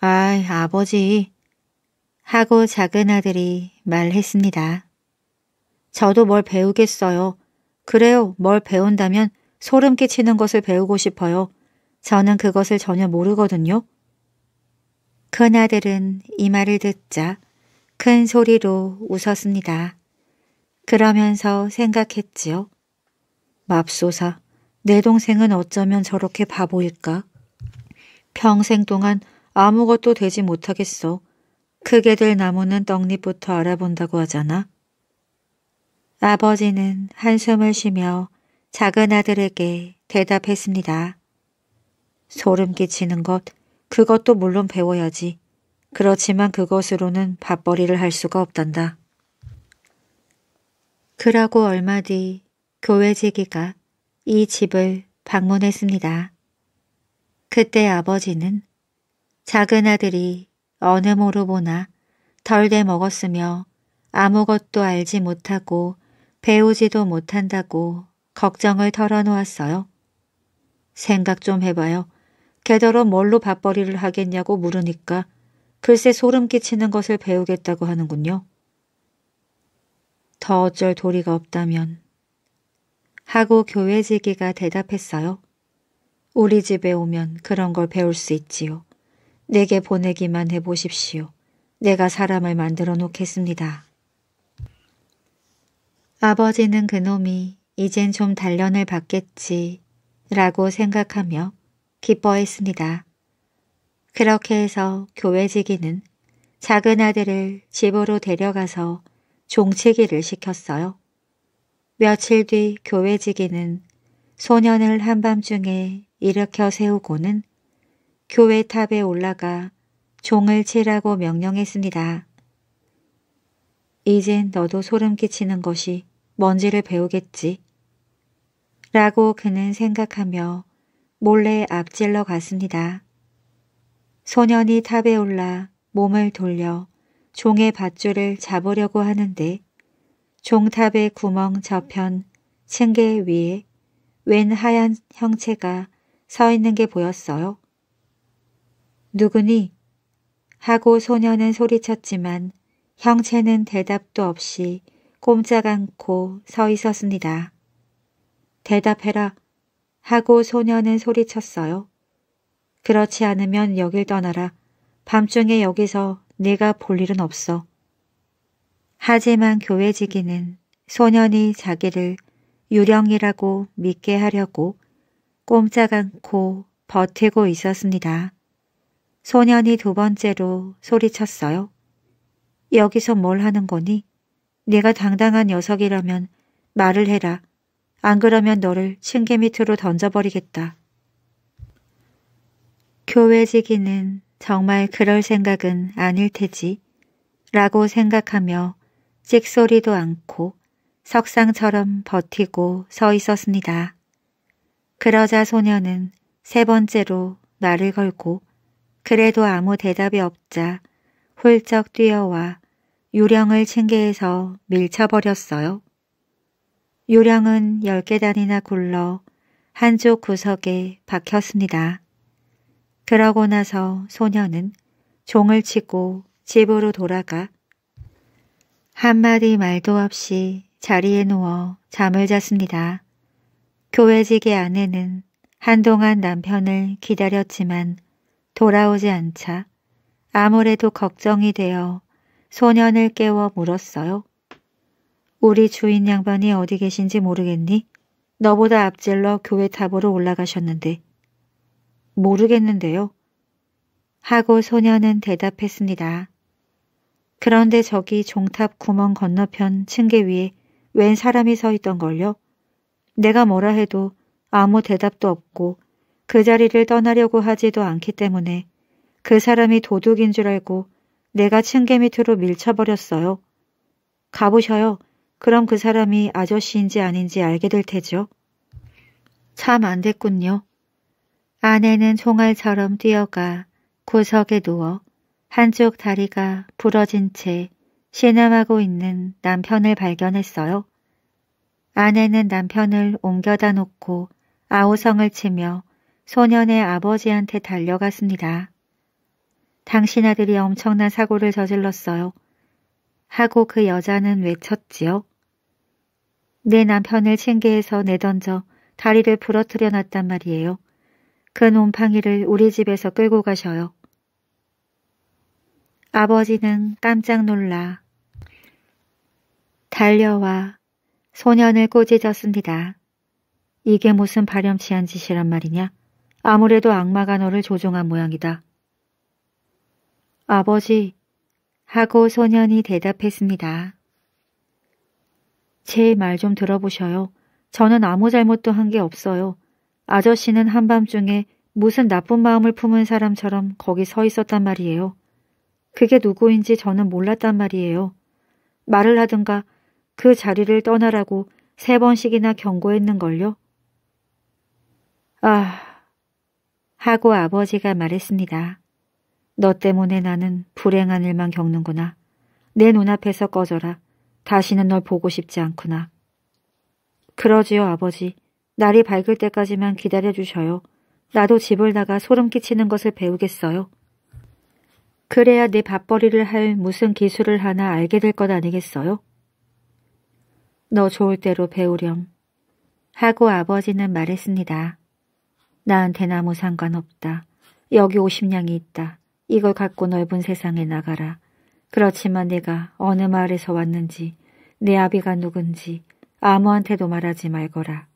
아이, 아버지. 하고 작은 아들이 말했습니다. 저도 뭘 배우겠어요. 그래요, 뭘 배운다면 소름 끼치는 것을 배우고 싶어요. 저는 그것을 전혀 모르거든요. 큰아들은 이 말을 듣자 큰 소리로 웃었습니다. 그러면서 생각했지요. 맙소사, 내 동생은 어쩌면 저렇게 바보일까? 평생 동안 아무것도 되지 못하겠어. 크게 될 나무는 떡잎부터 알아본다고 하잖아. 아버지는 한숨을 쉬며 작은 아들에게 대답했습니다. 소름 끼치는 것, 그것도 물론 배워야지. 그렇지만 그것으로는 밥벌이를 할 수가 없단다. 그러고 얼마 뒤 교회지기가 이 집을 방문했습니다. 그때 아버지는 작은 아들이 어느 모르보나 덜돼 먹었으며 아무것도 알지 못하고 배우지도 못한다고 걱정을 털어놓았어요. 생각 좀 해봐요. 게더러 뭘로 밥벌이를 하겠냐고 물으니까 글쎄 소름 끼치는 것을 배우겠다고 하는군요. 더 어쩔 도리가 없다면 하고 교회지기가 대답했어요. 우리 집에 오면 그런 걸 배울 수 있지요. 내게 보내기만 해보십시오. 내가 사람을 만들어 놓겠습니다. 아버지는 그놈이 이젠 좀 단련을 받겠지 라고 생각하며 기뻐했습니다. 그렇게 해서 교회지기는 작은 아들을 집으로 데려가서 종치기를 시켰어요. 며칠 뒤 교회지기는 소년을 한밤중에 일으켜 세우고는 교회 탑에 올라가 종을 치라고 명령했습니다. 이젠 너도 소름 끼치는 것이 뭔지를 배우겠지. 라고 그는 생각하며 몰래 앞질러 갔습니다. 소년이 탑에 올라 몸을 돌려 종의 밧줄을 잡으려고 하는데 종탑의 구멍 저편 층계 위에 웬 하얀 형체가 서 있는 게 보였어요. 누구니? 하고 소년은 소리쳤지만 형체는 대답도 없이 꼼짝 않고 서 있었습니다. 대답해라 하고 소년은 소리쳤어요. 그렇지 않으면 여길 떠나라. 밤중에 여기서 네가 볼 일은 없어. 하지만 교회 지기는 소년이 자기를 유령이라고 믿게 하려고 꼼짝 않고 버티고 있었습니다. 소년이 두 번째로 소리쳤어요. 여기서 뭘 하는 거니? 네가 당당한 녀석이라면 말을 해라. 안 그러면 너를 층계 밑으로 던져버리겠다. 교회지기는 정말 그럴 생각은 아닐 테지 라고 생각하며 찍소리도 않고 석상처럼 버티고 서 있었습니다. 그러자 소녀는 세 번째로 말을 걸고 그래도 아무 대답이 없자 훌쩍 뛰어와 유령을 층계에서 밀쳐버렸어요. 유령은 열 계단이나 굴러 한쪽 구석에 박혔습니다. 그러고 나서 소녀는 종을 치고 집으로 돌아가 한마디 말도 없이 자리에 누워 잠을 잤습니다. 교회직의 아내는 한동안 남편을 기다렸지만 돌아오지 않자 아무래도 걱정이 되어 소년을 깨워 물었어요. 우리 주인 양반이 어디 계신지 모르겠니? 너보다 앞질러 교회 탑으로 올라가셨는데 모르겠는데요. 하고 소녀는 대답했습니다. 그런데 저기 종탑 구멍 건너편 층계 위에 웬 사람이 서 있던걸요. 내가 뭐라 해도 아무 대답도 없고 그 자리를 떠나려고 하지도 않기 때문에 그 사람이 도둑인 줄 알고 내가 층계 밑으로 밀쳐버렸어요. 가보셔요. 그럼 그 사람이 아저씨인지 아닌지 알게 될 테죠. 참 안 됐군요. 아내는 총알처럼 뛰어가 구석에 누워 한쪽 다리가 부러진 채 신음하고 있는 남편을 발견했어요. 아내는 남편을 옮겨다 놓고 아우성을 치며 소년의 아버지한테 달려갔습니다. 당신 아들이 엄청난 사고를 저질렀어요. 하고 그 여자는 외쳤지요. 내 남편을 챙계에서 내던져 다리를 부러뜨려 놨단 말이에요. 그논팡이를 우리 집에서 끌고 가셔요. 아버지는 깜짝 놀라 달려와 소년을 꼬지졌습니다. 이게 무슨 발염치한 짓이란 말이냐? 아무래도 악마가 너를 조종한 모양이다. 아버지, 하고 소년이 대답했습니다. 제 말 좀 들어보셔요. 저는 아무 잘못도 한 게 없어요. 아저씨는 한밤중에 무슨 나쁜 마음을 품은 사람처럼 거기 서 있었단 말이에요. 그게 누구인지 저는 몰랐단 말이에요. 말을 하든가 그 자리를 떠나라고 세 번씩이나 경고했는걸요. 아, 하고 아버지가 말했습니다. 너 때문에 나는 불행한 일만 겪는구나. 내 눈앞에서 꺼져라. 다시는 널 보고 싶지 않구나. 그러지요, 아버지. 날이 밝을 때까지만 기다려주셔요. 나도 집을 나가 소름 끼치는 것을 배우겠어요. 그래야 내 밥벌이를 할 무슨 기술을 하나 알게 될 것 아니겠어요? 너 좋을 대로 배우렴. 하고 아버지는 말했습니다. 나한테 아무 상관없다. 여기 오십냥이 있다. 이걸 갖고 넓은 세상에 나가라. 그렇지만 내가 어느 마을에서 왔는지 내 아비가 누군지 아무한테도 말하지 말거라.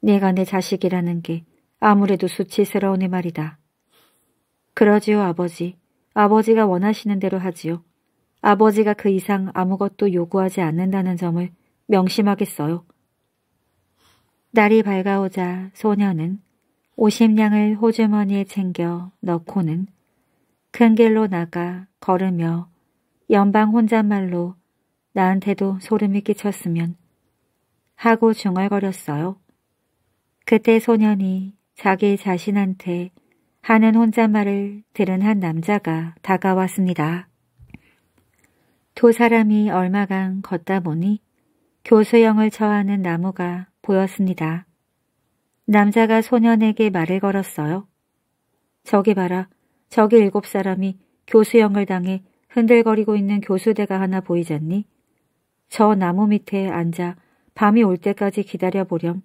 내가 내 자식이라는 게 아무래도 수치스러운 이 말이다. 그러지요 아버지. 아버지가 원하시는 대로 하지요. 아버지가 그 이상 아무것도 요구하지 않는다는 점을 명심하겠어요. 날이 밝아오자 소녀는 오십냥을 호주머니에 챙겨 넣고는 큰 길로 나가 걸으며 연방 혼잣말로 나한테도 소름이 끼쳤으면 하고 중얼거렸어요. 그때 소년이 자기 자신한테 하는 혼잣말을 들은 한 남자가 다가왔습니다. 두 사람이 얼마간 걷다 보니 교수형을 처하는 나무가 보였습니다. 남자가 소년에게 말을 걸었어요. 저기 봐라. 저기 일곱 사람이 교수형을 당해 흔들거리고 있는 교수대가 하나 보이잖니? 저 나무 밑에 앉아 밤이 올 때까지 기다려보렴.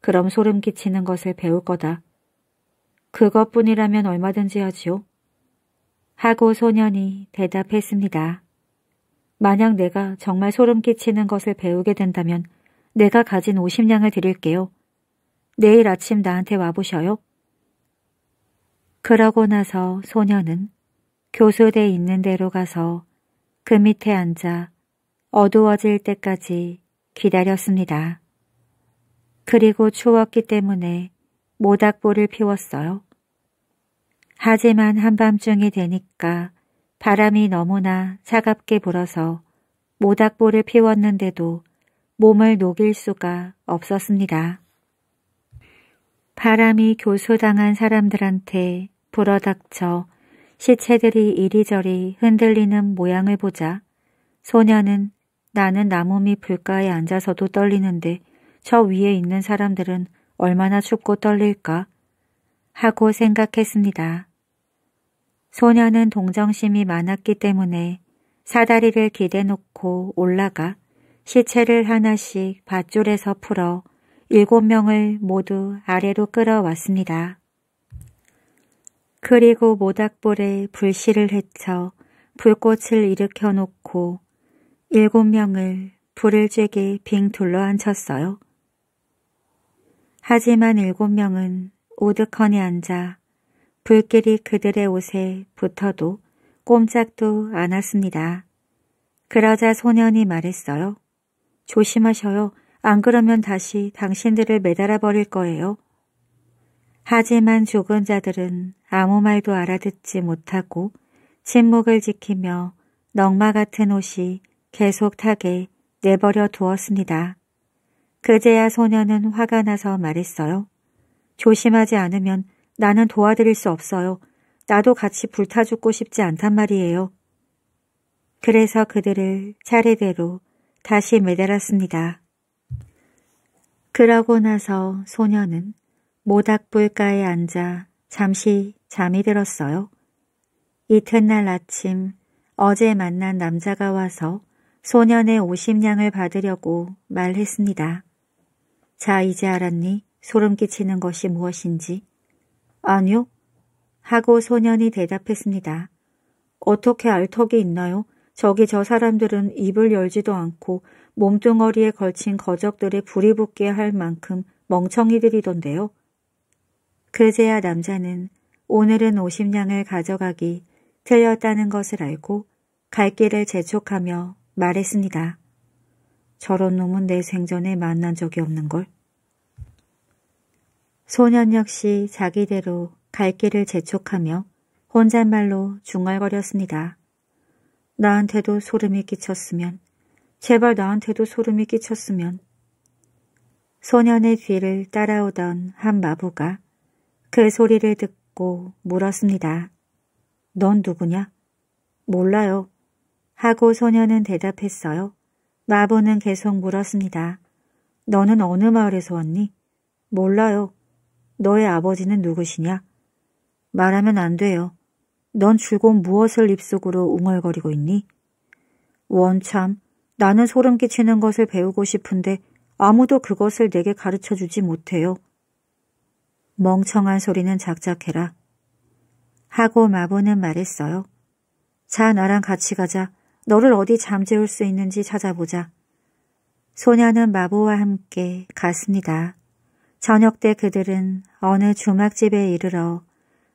그럼 소름 끼치는 것을 배울 거다. 그것뿐이라면 얼마든지 하지요. 하고 소년이 대답했습니다. 만약 내가 정말 소름 끼치는 것을 배우게 된다면 내가 가진 50냥을 드릴게요. 내일 아침 나한테 와보셔요. 그러고 나서 소년은 교수대에 있는 대로 가서 그 밑에 앉아 어두워질 때까지 기다렸습니다. 그리고 추웠기 때문에 모닥불을 피웠어요. 하지만 한밤중이 되니까 바람이 너무나 차갑게 불어서 모닥불을 피웠는데도 몸을 녹일 수가 없었습니다. 바람이 교수당한 사람들한테 불어닥쳐 시체들이 이리저리 흔들리는 모양을 보자 소녀는 나는 나무미 불가에 앉아서도 떨리는데 저 위에 있는 사람들은 얼마나 춥고 떨릴까 하고 생각했습니다. 소녀는 동정심이 많았기 때문에 사다리를 기대놓고 올라가 시체를 하나씩 밧줄에서 풀어 일곱 명을 모두 아래로 끌어왔습니다. 그리고 모닥불에 불씨를 헤쳐 불꽃을 일으켜 놓고 일곱 명을 불을 쬐게 빙 둘러앉혔어요. 하지만 일곱 명은 오드컨에 앉아 불길이 그들의 옷에 붙어도 꼼짝도 않았습니다. 그러자 소년이 말했어요. 조심하셔요. 안 그러면 다시 당신들을 매달아 버릴 거예요. 하지만 죽은 자들은 아무 말도 알아듣지 못하고 침묵을 지키며 넝마 같은 옷이 계속 타게 내버려 두었습니다. 그제야 소녀는 화가 나서 말했어요. 조심하지 않으면 나는 도와드릴 수 없어요. 나도 같이 불타 죽고 싶지 않단 말이에요. 그래서 그들을 차례대로 다시 매달았습니다. 그러고 나서 소녀는 모닥불가에 앉아 잠시 잠이 들었어요. 이튿날 아침 어제 만난 남자가 와서 소년의 50냥을 받으려고 말했습니다. 자, 이제 알았니? 소름 끼치는 것이 무엇인지? 아니요. 하고 소년이 대답했습니다. 어떻게 알 턱이 있나요? 저기 저 사람들은 입을 열지도 않고 몸뚱어리에 걸친 거적들이 불이 붙게 할 만큼 멍청이들이던데요. 그제야 남자는 오늘은 오십냥을 가져가기 틀렸다는 것을 알고 갈 길을 재촉하며 말했습니다. 저런 놈은 내 생전에 만난 적이 없는걸. 소년 역시 자기대로 갈 길을 재촉하며 혼잣말로 중얼거렸습니다. 나한테도 소름이 끼쳤으면 제발 나한테도 소름이 끼쳤으면 소년의 뒤를 따라오던 한 마부가 그 소리를 듣고 물었습니다. 넌 누구냐? 몰라요. 하고 소년은 대답했어요. 나보는 계속 물었습니다. 너는 어느 마을에서 왔니? 몰라요. 너의 아버지는 누구시냐? 말하면 안 돼요. 넌 줄곧 무엇을 입속으로 웅얼거리고 있니? 원참, 나는 소름 끼치는 것을 배우고 싶은데 아무도 그것을 내게 가르쳐 주지 못해요. 멍청한 소리는 작작해라. 하고 마보는 말했어요. 자, 나랑 같이 가자. 너를 어디 잠재울 수 있는지 찾아보자. 소녀는 마보와 함께 갔습니다. 저녁 때 그들은 어느 주막집에 이르러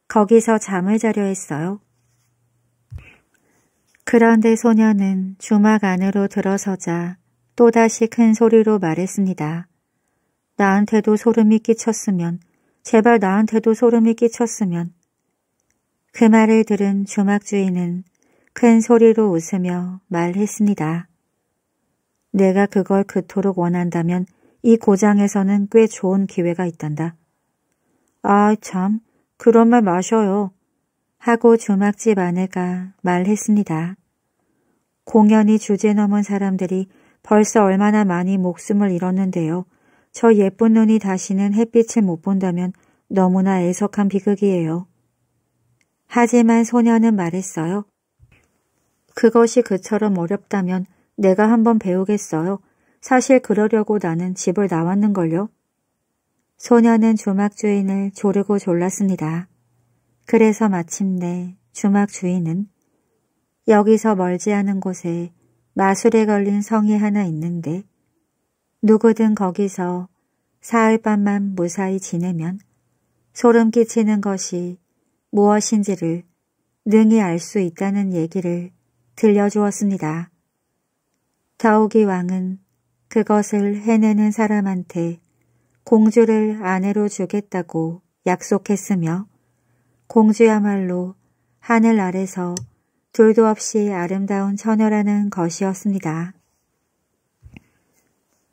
거기서 잠을 자려 했어요. 그런데 소녀는 주막 안으로 들어서자 또다시 큰 소리로 말했습니다. 나한테도 소름이 끼쳤으면 제발 나한테도 소름이 끼쳤으면 그 말을 들은 주막 주인은 큰 소리로 웃으며 말했습니다. 내가 그걸 그토록 원한다면 이 고장에서는 꽤 좋은 기회가 있단다. 아, 참, 그런 말 마셔요. 하고 조막집 아내가 말했습니다. 공연이 주제 넘은 사람들이 벌써 얼마나 많이 목숨을 잃었는데요. 저 예쁜 눈이 다시는 햇빛을 못 본다면 너무나 애석한 비극이에요. 하지만 소녀는 말했어요. 그것이 그처럼 어렵다면 내가 한번 배우겠어요. 사실 그러려고 나는 집을 나왔는걸요. 소녀는 주막 주인을 조르고 졸랐습니다. 그래서 마침내 주막 주인은 여기서 멀지 않은 곳에 마술에 걸린 성이 하나 있는데 누구든 거기서 사흘밤만 무사히 지내면 소름 끼치는 것이 무엇인지를 능히 알 수 있다는 얘기를 들려주었습니다. 겨우기 왕은 그것을 해내는 사람한테 공주를 아내로 주겠다고 약속했으며 공주야말로 하늘 아래서 둘도 없이 아름다운 처녀라는 것이었습니다.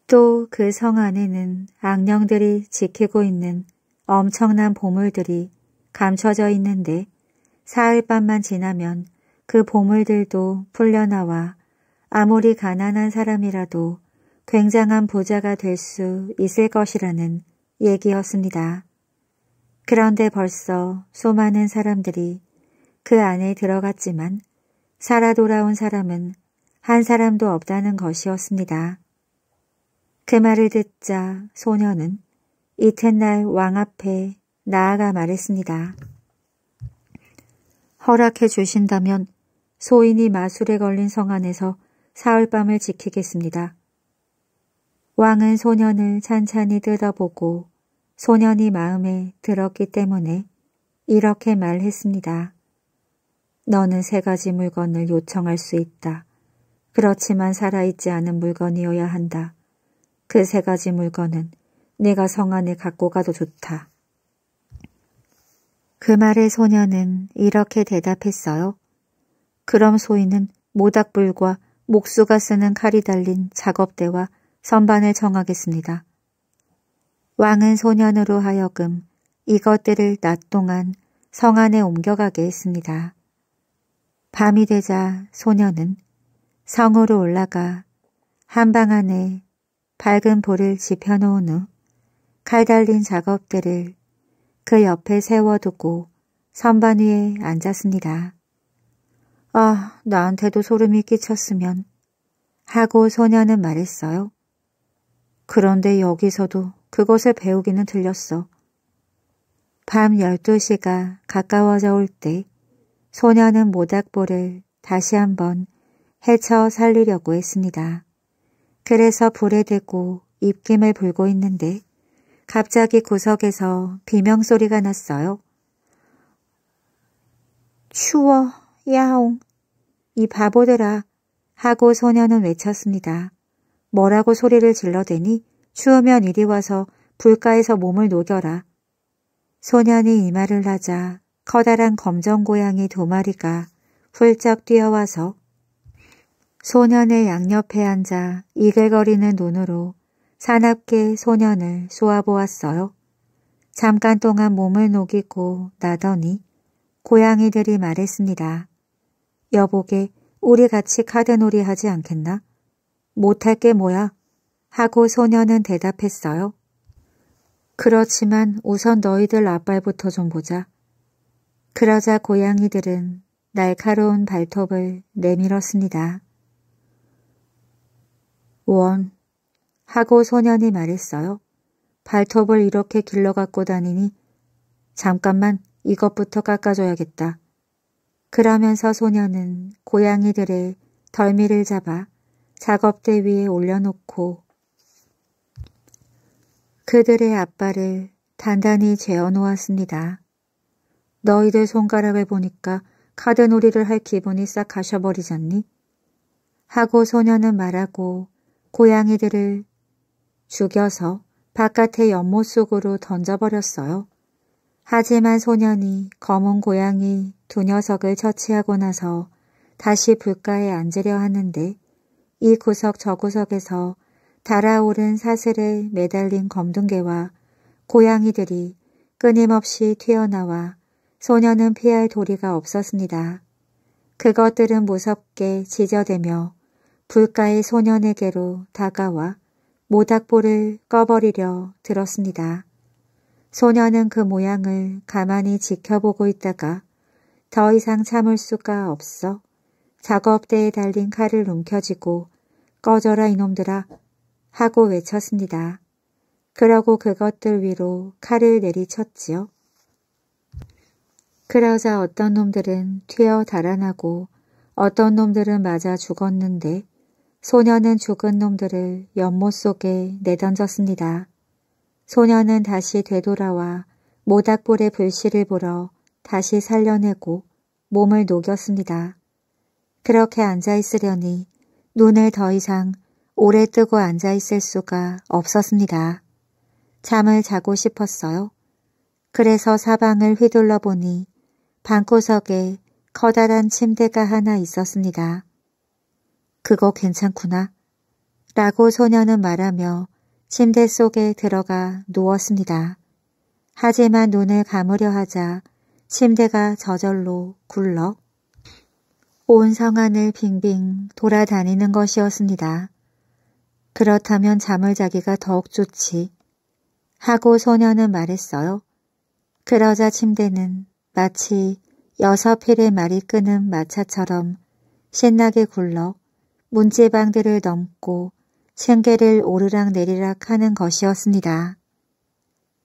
또 그 성 안에는 악령들이 지키고 있는 엄청난 보물들이 감춰져 있는데 사흘 밤만 지나면 그 보물들도 풀려나와 아무리 가난한 사람이라도 굉장한 부자가 될 수 있을 것이라는 얘기였습니다. 그런데 벌써 수많은 사람들이 그 안에 들어갔지만 살아 돌아온 사람은 한 사람도 없다는 것이었습니다. 그 말을 듣자 소녀는 이튿날 왕 앞에 나아가 말했습니다. 허락해 주신다면 소인이 마술에 걸린 성 안에서 사흘밤을 지키겠습니다. 왕은 소년을 찬찬히 뜯어보고 소년이 마음에 들었기 때문에 이렇게 말했습니다. 너는 세 가지 물건을 요청할 수 있다. 그렇지만 살아있지 않은 물건이어야 한다. 그 세 가지 물건은 내가 성 안에 갖고 가도 좋다. 그 말에 소년은 이렇게 대답했어요. 그럼 소인은 모닥불과 목수가 쓰는 칼이 달린 작업대와 선반을 정하겠습니다. 왕은 소년으로 하여금 이것들을 낮 동안 성 안에 옮겨가게 했습니다. 밤이 되자 소년은 성으로 올라가 한 방 안에 밝은 볼을 지펴놓은 후 칼 달린 작업대를 그 옆에 세워두고 선반 위에 앉았습니다. 아, 나한테도 소름이 끼쳤으면 하고 소녀는 말했어요. 그런데 여기서도 그것을 배우기는 들렸어. 밤 12시가 가까워져 올 때 소녀는 모닥불을 다시 한번 헤쳐 살리려고 했습니다. 그래서 불에 대고 입김을 불고 있는데 갑자기 구석에서 비명소리가 났어요. 추워. 야옹, 이 바보들아 하고 소녀는 외쳤습니다. 뭐라고 소리를 질러대니 추우면 이리 와서 불가에서 몸을 녹여라. 소년이 이 말을 하자 커다란 검정 고양이 두 마리가 훌쩍 뛰어와서 소년의 양옆에 앉아 이글거리는 눈으로 사납게 소년을 쏘아보았어요. 잠깐 동안 몸을 녹이고 나더니 고양이들이 말했습니다. 여보게 우리 같이 카드놀이 하지 않겠나? 못할 게 뭐야? 하고 소녀는 대답했어요. 그렇지만 우선 너희들 앞발부터 좀 보자. 그러자 고양이들은 날카로운 발톱을 내밀었습니다. 원 하고 소년이 말했어요. 발톱을 이렇게 길러 갖고 다니니 잠깐만 이것부터 깎아줘야겠다. 그러면서 소녀는 고양이들의 덜미를 잡아 작업대 위에 올려놓고 그들의 앞발을 단단히 재어놓았습니다. 너희들 손가락을 보니까 카드놀이를 할 기분이 싹 가셔버리잖니? 하고 소녀는 말하고 고양이들을 죽여서 바깥의 연못 속으로 던져버렸어요. 하지만 소년이 검은 고양이 두 녀석을 처치하고 나서 다시 불가에 앉으려 하는데 이 구석 저 구석에서 달아오른 사슬에 매달린 검둥개와 고양이들이 끊임없이 튀어나와 소년은 피할 도리가 없었습니다. 그것들은 무섭게 지저대며 불가의 소년에게로 다가와 모닥불을 꺼버리려 들었습니다. 소녀는 그 모양을 가만히 지켜보고 있다가 더 이상 참을 수가 없어 작업대에 달린 칼을 움켜쥐고 꺼져라 이놈들아 하고 외쳤습니다. 그러고 그것들 위로 칼을 내리쳤지요. 그러자 어떤 놈들은 튀어 달아나고 어떤 놈들은 맞아 죽었는데 소녀는 죽은 놈들을 연못 속에 내던졌습니다. 소녀는 다시 되돌아와 모닥불의 불씨를 보러 다시 살려내고 몸을 녹였습니다. 그렇게 앉아있으려니 눈을 더 이상 오래 뜨고 앉아있을 수가 없었습니다. 잠을 자고 싶었어요. 그래서 사방을 휘둘러 보니 방구석에 커다란 침대가 하나 있었습니다. 그거 괜찮구나. 라고 소녀는 말하며 침대 속에 들어가 누웠습니다. 하지만 눈을 감으려 하자 침대가 저절로 굴러온 성안을 빙빙 돌아다니는 것이었습니다. 그렇다면 잠을 자기가 더욱 좋지 하고 소녀는 말했어요. 그러자 침대는 마치 여섯 필의 말이 끄는 마차처럼 신나게 굴러 문지방들을 넘고 층계를 오르락 내리락 하는 것이었습니다.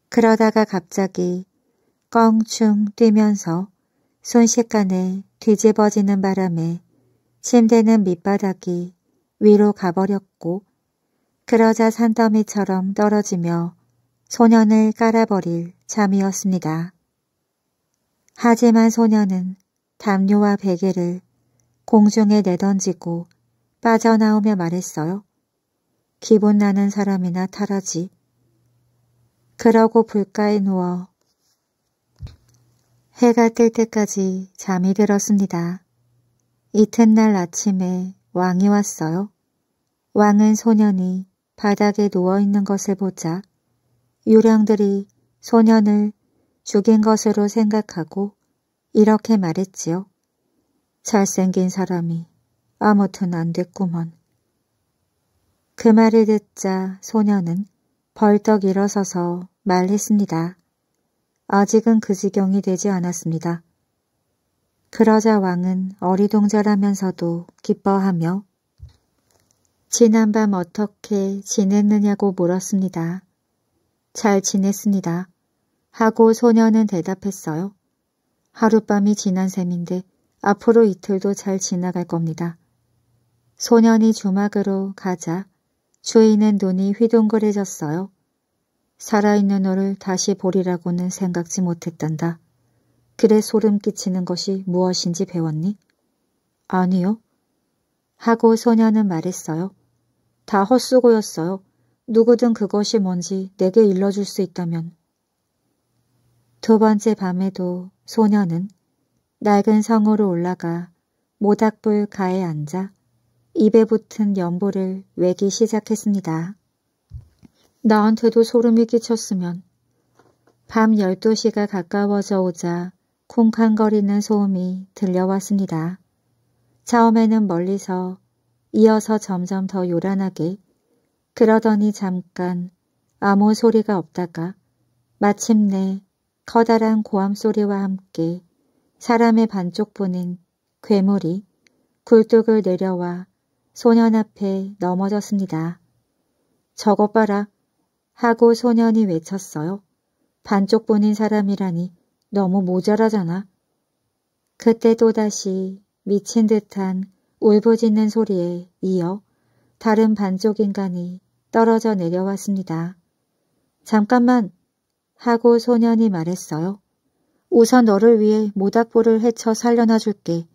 그러다가 갑자기 껑충 뛰면서 순식간에 뒤집어지는 바람에 침대는 밑바닥이 위로 가버렸고 그러자 산더미처럼 떨어지며 소년을 깔아버릴 잠이었습니다. 하지만 소년은 담요와 베개를 공중에 내던지고 빠져나오며 말했어요. 기분 나는 사람이나 타라지. 그러고 불가에 누워 해가 뜰 때까지 잠이 들었습니다. 이튿날 아침에 왕이 왔어요. 왕은 소년이 바닥에 누워있는 것을 보자 유령들이 소년을 죽인 것으로 생각하고 이렇게 말했지요. 잘생긴 사람이 아무튼 안 됐구먼. 그 말을 듣자 소녀는 벌떡 일어서서 말했습니다. 아직은 그 지경이 되지 않았습니다. 그러자 왕은 어리둥절하면서도 기뻐하며 지난밤 어떻게 지냈느냐고 물었습니다. 잘 지냈습니다. 하고 소녀는 대답했어요. 하룻밤이 지난 셈인데 앞으로 이틀도 잘 지나갈 겁니다. 소년이 주막으로 가자 주인은 눈이 휘둥그레졌어요. 살아있는 너를 다시 보리라고는 생각지 못했단다. 그래 소름 끼치는 것이 무엇인지 배웠니? 아니요. 하고 소녀는 말했어요. 다 헛수고였어요. 누구든 그것이 뭔지 내게 일러줄 수 있다면. 두 번째 밤에도 소녀는 낡은 성으로 올라가 모닥불 가에 앉아 입에 붙은 연보를 외기 시작했습니다. 나한테도 소름이 끼쳤으면 밤 12시가 가까워져 오자 콩캉거리는 소음이 들려왔습니다. 처음에는 멀리서 이어서 점점 더 요란하게 그러더니 잠깐 아무 소리가 없다가 마침내 커다란 고함 소리와 함께 사람의 반쪽 보는 괴물이 굴뚝을 내려와 소년 앞에 넘어졌습니다. 저것 봐라 하고 소년이 외쳤어요. 반쪽 보인 사람이라니 너무 모자라잖아. 그때 또다시 미친 듯한 울부짖는 소리에 이어 다른 반쪽 인간이 떨어져 내려왔습니다. 잠깐만 하고 소년이 말했어요. 우선 너를 위해 모닥불을 헤쳐 살려놔 줄게.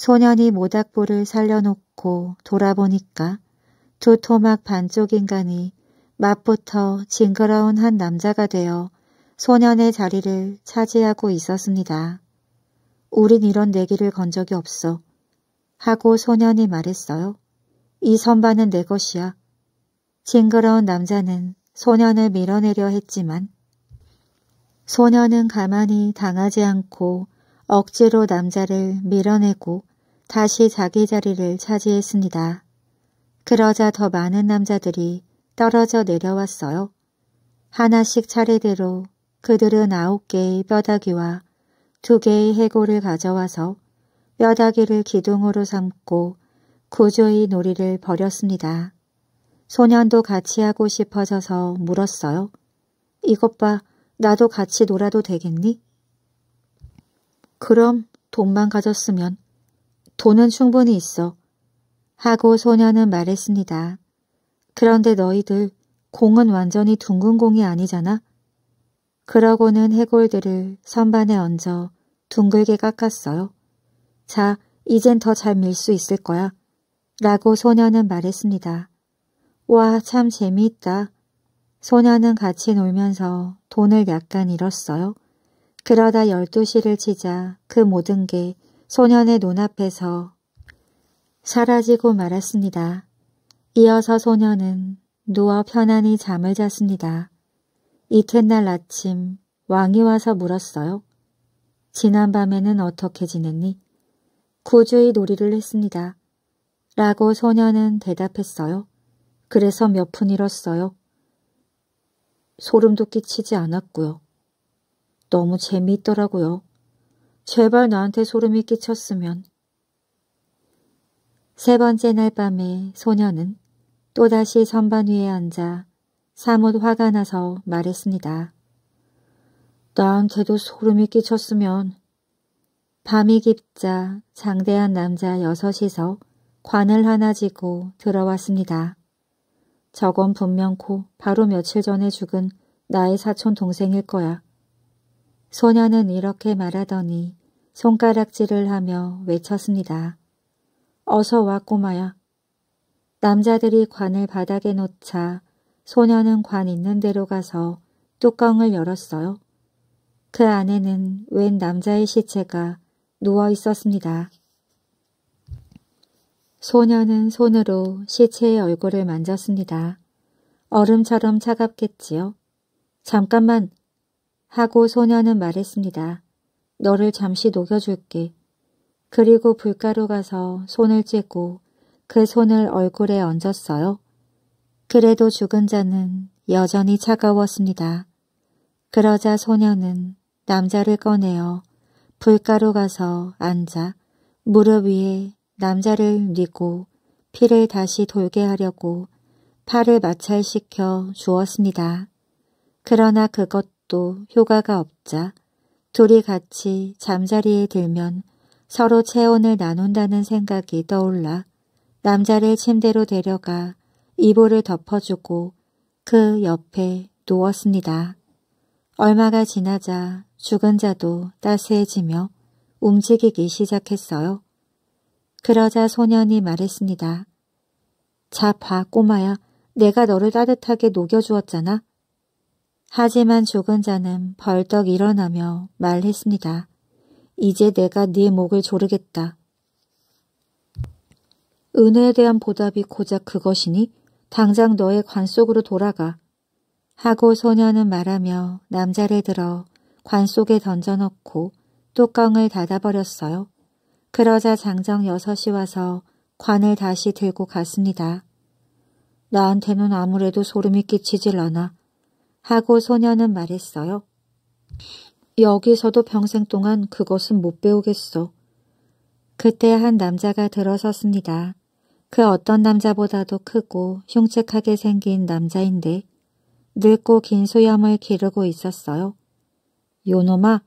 소년이 모닥불을 살려놓고 돌아보니까 두 토막 반쪽 인간이 맛부터 징그러운 한 남자가 되어 소년의 자리를 차지하고 있었습니다. 우린 이런 내기를 건 적이 없어. 하고 소년이 말했어요. 이 선반은 내 것이야. 징그러운 남자는 소년을 밀어내려 했지만 소년은 가만히 당하지 않고 억지로 남자를 밀어내고 다시 자기 자리를 차지했습니다. 그러자 더 많은 남자들이 떨어져 내려왔어요. 하나씩 차례대로 그들은 아홉 개의 뼈다귀와 두 개의 해골을 가져와서 뼈다귀를 기둥으로 삼고 구조의 놀이를 벌였습니다. 소년도 같이 하고 싶어져서 물었어요. 이것 봐, 나도 같이 놀아도 되겠니? 그럼 돈만 가졌으면 돈은 충분히 있어. 하고 소녀는 말했습니다. 그런데 너희들 공은 완전히 둥근 공이 아니잖아. 그러고는 해골들을 선반에 얹어 둥글게 깎았어요. 자, 이젠 더 잘 밀 수 있을 거야. 라고 소녀는 말했습니다. 와, 참 재미있다. 소녀는 같이 놀면서 돈을 약간 잃었어요. 그러다 12시를 치자 그 모든 게 소년의 눈앞에서 사라지고 말았습니다. 이어서 소년은 누워 편안히 잠을 잤습니다. 이튿날 아침 왕이 와서 물었어요. 지난밤에는 어떻게 지냈니? 구주의 놀이를 했습니다. 라고 소년은 대답했어요. 그래서 몇 푼 잃었어요. 소름도 끼치지 않았고요. 너무 재미있더라고요. 제발 나한테 소름이 끼쳤으면. 세 번째 날 밤에 소녀는 또다시 선반 위에 앉아 사뭇 화가 나서 말했습니다. 나한테도 소름이 끼쳤으면. 밤이 깊자 장대한 남자 여섯이서 관을 하나 지고 들어왔습니다. 저건 분명코 바로 며칠 전에 죽은 나의 사촌 동생일 거야. 소녀는 이렇게 말하더니 손가락질을 하며 외쳤습니다. 어서 와 꼬마야. 남자들이 관을 바닥에 놓자 소녀는 관 있는 데로 가서 뚜껑을 열었어요. 그 안에는 웬 남자의 시체가 누워 있었습니다. 소녀는 손으로 시체의 얼굴을 만졌습니다. 얼음처럼 차갑겠지요. 잠깐만 하고 소녀는 말했습니다. 너를 잠시 녹여줄게. 그리고 불가로 가서 손을 찌고 그 손을 얼굴에 얹었어요. 그래도 죽은 자는 여전히 차가웠습니다. 그러자 소녀는 남자를 꺼내어 불가로 가서 앉아 무릎 위에 남자를 뉘고 피를 다시 돌게 하려고 팔을 마찰시켜 주었습니다. 그러나 그것도 효과가 없자 둘이 같이 잠자리에 들면 서로 체온을 나눈다는 생각이 떠올라 남자를 침대로 데려가 이불을 덮어주고 그 옆에 누웠습니다. 얼마가 지나자 죽은 자도 따스해지며 움직이기 시작했어요. 그러자 소년이 말했습니다. 자, 봐, 꼬마야. 내가 너를 따뜻하게 녹여주었잖아. 하지만 죽은 자는 벌떡 일어나며 말했습니다. 이제 내가 네 목을 조르겠다. 은혜에 대한 보답이 고작 그것이니 당장 너의 관 속으로 돌아가. 하고 소녀는 말하며 남자를 들어 관 속에 던져넣고 뚜껑을 닫아버렸어요. 그러자 장정 여섯이 와서 관을 다시 들고 갔습니다. 나한테는 아무래도 소름이 끼치질 않아. 하고 소녀는 말했어요. 여기서도 평생 동안 그것은 못 배우겠어. 그때 한 남자가 들어섰습니다. 그 어떤 남자보다도 크고 흉측하게 생긴 남자인데 늙고 긴 수염을 기르고 있었어요. 요놈아!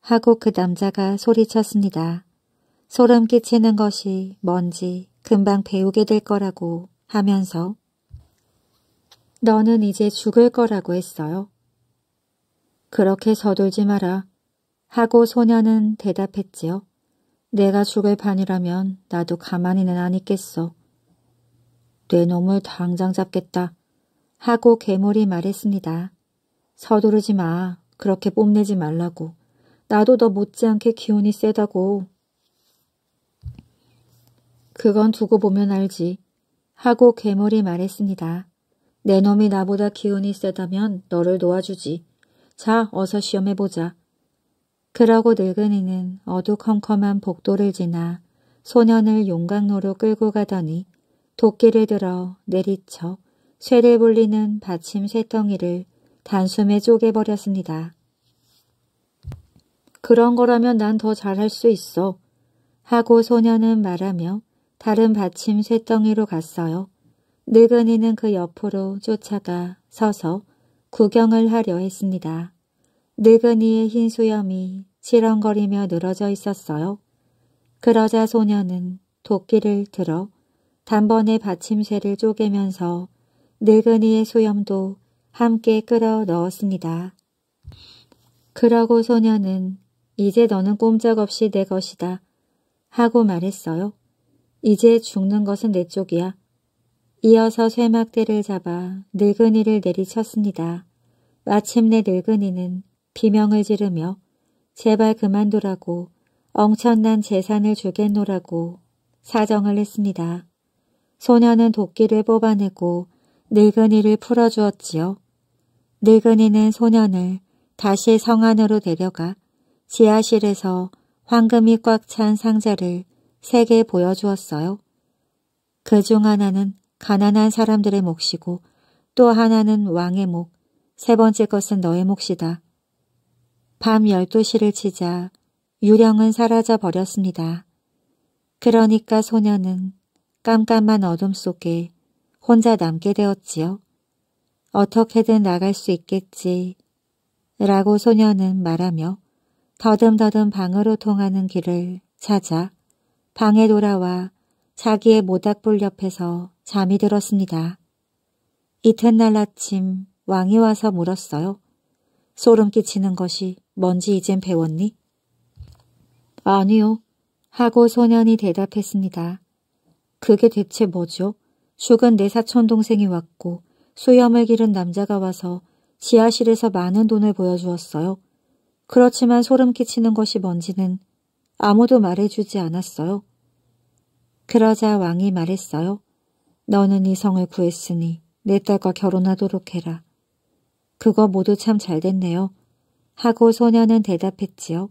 하고 그 남자가 소리쳤습니다. 소름 끼치는 것이 뭔지 금방 배우게 될 거라고 하면서 너는 이제 죽을 거라고 했어요. 그렇게 서둘지 마라. 하고 소녀는 대답했지요. 내가 죽을 판이라면 나도 가만히는 안 있겠어. 내 놈을 당장 잡겠다. 하고 괴물이 말했습니다. 서두르지 마. 그렇게 뽐내지 말라고. 나도 너 못지않게 기운이 세다고. 그건 두고 보면 알지. 하고 괴물이 말했습니다. 내 놈이 나보다 기운이 세다면 너를 놓아주지. 자, 어서 시험해보자. 그러고 늙은이는 어두컴컴한 복도를 지나 소년을 용광로로 끌고 가더니 도끼를 들어 내리쳐 쇠를 불리는 받침 쇠덩이를 단숨에 쪼개버렸습니다. 그런 거라면 난 더 잘할 수 있어. 하고 소년은 말하며 다른 받침 쇠덩이로 갔어요. 늙은이는 그 옆으로 쫓아가 서서 구경을 하려 했습니다. 늙은이의 흰 수염이 치렁거리며 늘어져 있었어요. 그러자 소녀는 도끼를 들어 단번에 받침새를 쪼개면서 늙은이의 수염도 함께 끌어 넣었습니다. 그러고 소녀는 이제 너는 꼼짝없이 내 것이다 하고 말했어요. 이제 죽는 것은 내 쪽이야. 이어서 쇠막대를 잡아 늙은이를 내리쳤습니다. 마침내 늙은이는 비명을 지르며 제발 그만두라고 엄청난 재산을 주겠노라고 사정을 했습니다. 소녀는 도끼를 뽑아내고 늙은이를 풀어주었지요. 늙은이는 소년을 다시 성 안으로 데려가 지하실에서 황금이 꽉 찬 상자를 세 개 보여주었어요. 그 중 하나는 가난한 사람들의 몫이고 또 하나는 왕의 몫, 세 번째 것은 너의 몫이다. 밤1 2 시를 치자 유령은 사라져 버렸습니다. 그러니까 소녀는 깜깜한 어둠 속에 혼자 남게 되었지요. 어떻게든 나갈 수 있겠지. 라고 소녀는 말하며 더듬더듬 방으로 통하는 길을 찾아 방에 돌아와 자기의 모닥불 옆에서 잠이 들었습니다. 이튿날 아침 왕이 와서 물었어요. 소름 끼치는 것이 뭔지 이젠 배웠니? 아니요. 하고 소년이 대답했습니다. 그게 대체 뭐죠? 죽은 내 사촌 동생이 왔고 수염을 기른 남자가 와서 지하실에서 많은 돈을 보여주었어요. 그렇지만 소름 끼치는 것이 뭔지는 아무도 말해주지 않았어요. 그러자 왕이 말했어요. 너는 이성을 구했으니 내 딸과 결혼하도록 해라. 그거 모두 참 잘됐네요. 하고 소녀는 대답했지요.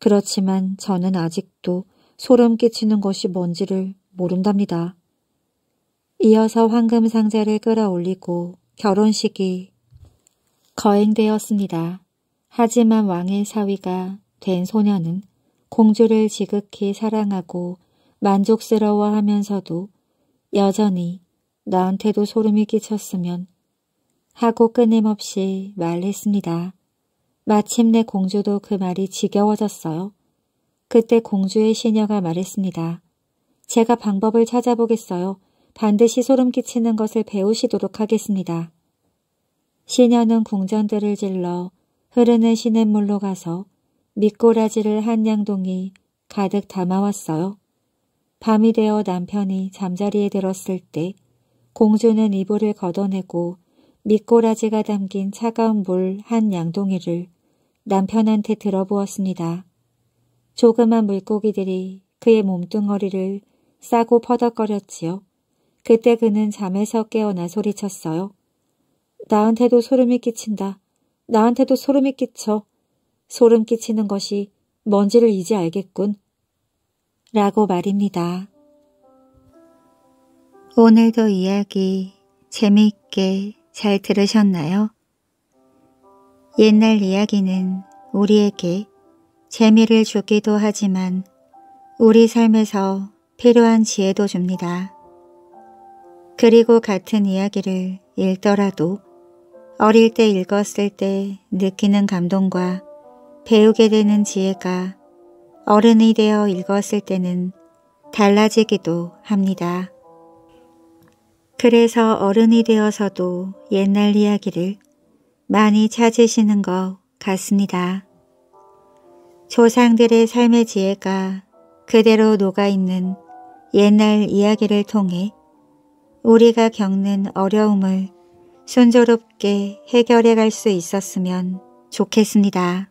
그렇지만 저는 아직도 소름 끼치는 것이 뭔지를 모른답니다. 이어서 황금 상자를 끌어올리고 결혼식이 거행되었습니다. 하지만 왕의 사위가 된 소녀는 공주를 지극히 사랑하고 만족스러워하면서도 여전히 나한테도 소름이 끼쳤으면 하고 끊임없이 말했습니다. 마침내 공주도 그 말이 지겨워졌어요. 그때 공주의 시녀가 말했습니다. 제가 방법을 찾아보겠어요. 반드시 소름 끼치는 것을 배우시도록 하겠습니다. 시녀는 궁전들을 질러 흐르는 시냇물로 가서 미꾸라지를 한양동이 가득 담아왔어요. 밤이 되어 남편이 잠자리에 들었을 때 공주는 이불을 걷어내고 미꼬라지가 담긴 차가운 물 한 양동이를 남편한테 들어보았습니다 조그만 물고기들이 그의 몸뚱어리를 싸고 퍼덕거렸지요. 그때 그는 잠에서 깨어나 소리쳤어요. 나한테도 소름이 끼친다. 나한테도 소름이 끼쳐. 소름 끼치는 것이 뭔지를 이제 알겠군. 라고 말입니다. 오늘도 이야기 재미있게 잘 들으셨나요? 옛날 이야기는 우리에게 재미를 주기도 하지만 우리 삶에서 필요한 지혜도 줍니다. 그리고 같은 이야기를 읽더라도 어릴 때 읽었을 때 느끼는 감동과 배우게 되는 지혜가 어른이 되어 읽었을 때는 달라지기도 합니다. 그래서 어른이 되어서도 옛날 이야기를 많이 찾으시는 것 같습니다. 조상들의 삶의 지혜가 그대로 녹아있는 옛날 이야기를 통해 우리가 겪는 어려움을 순조롭게 해결해 갈 수 있었으면 좋겠습니다.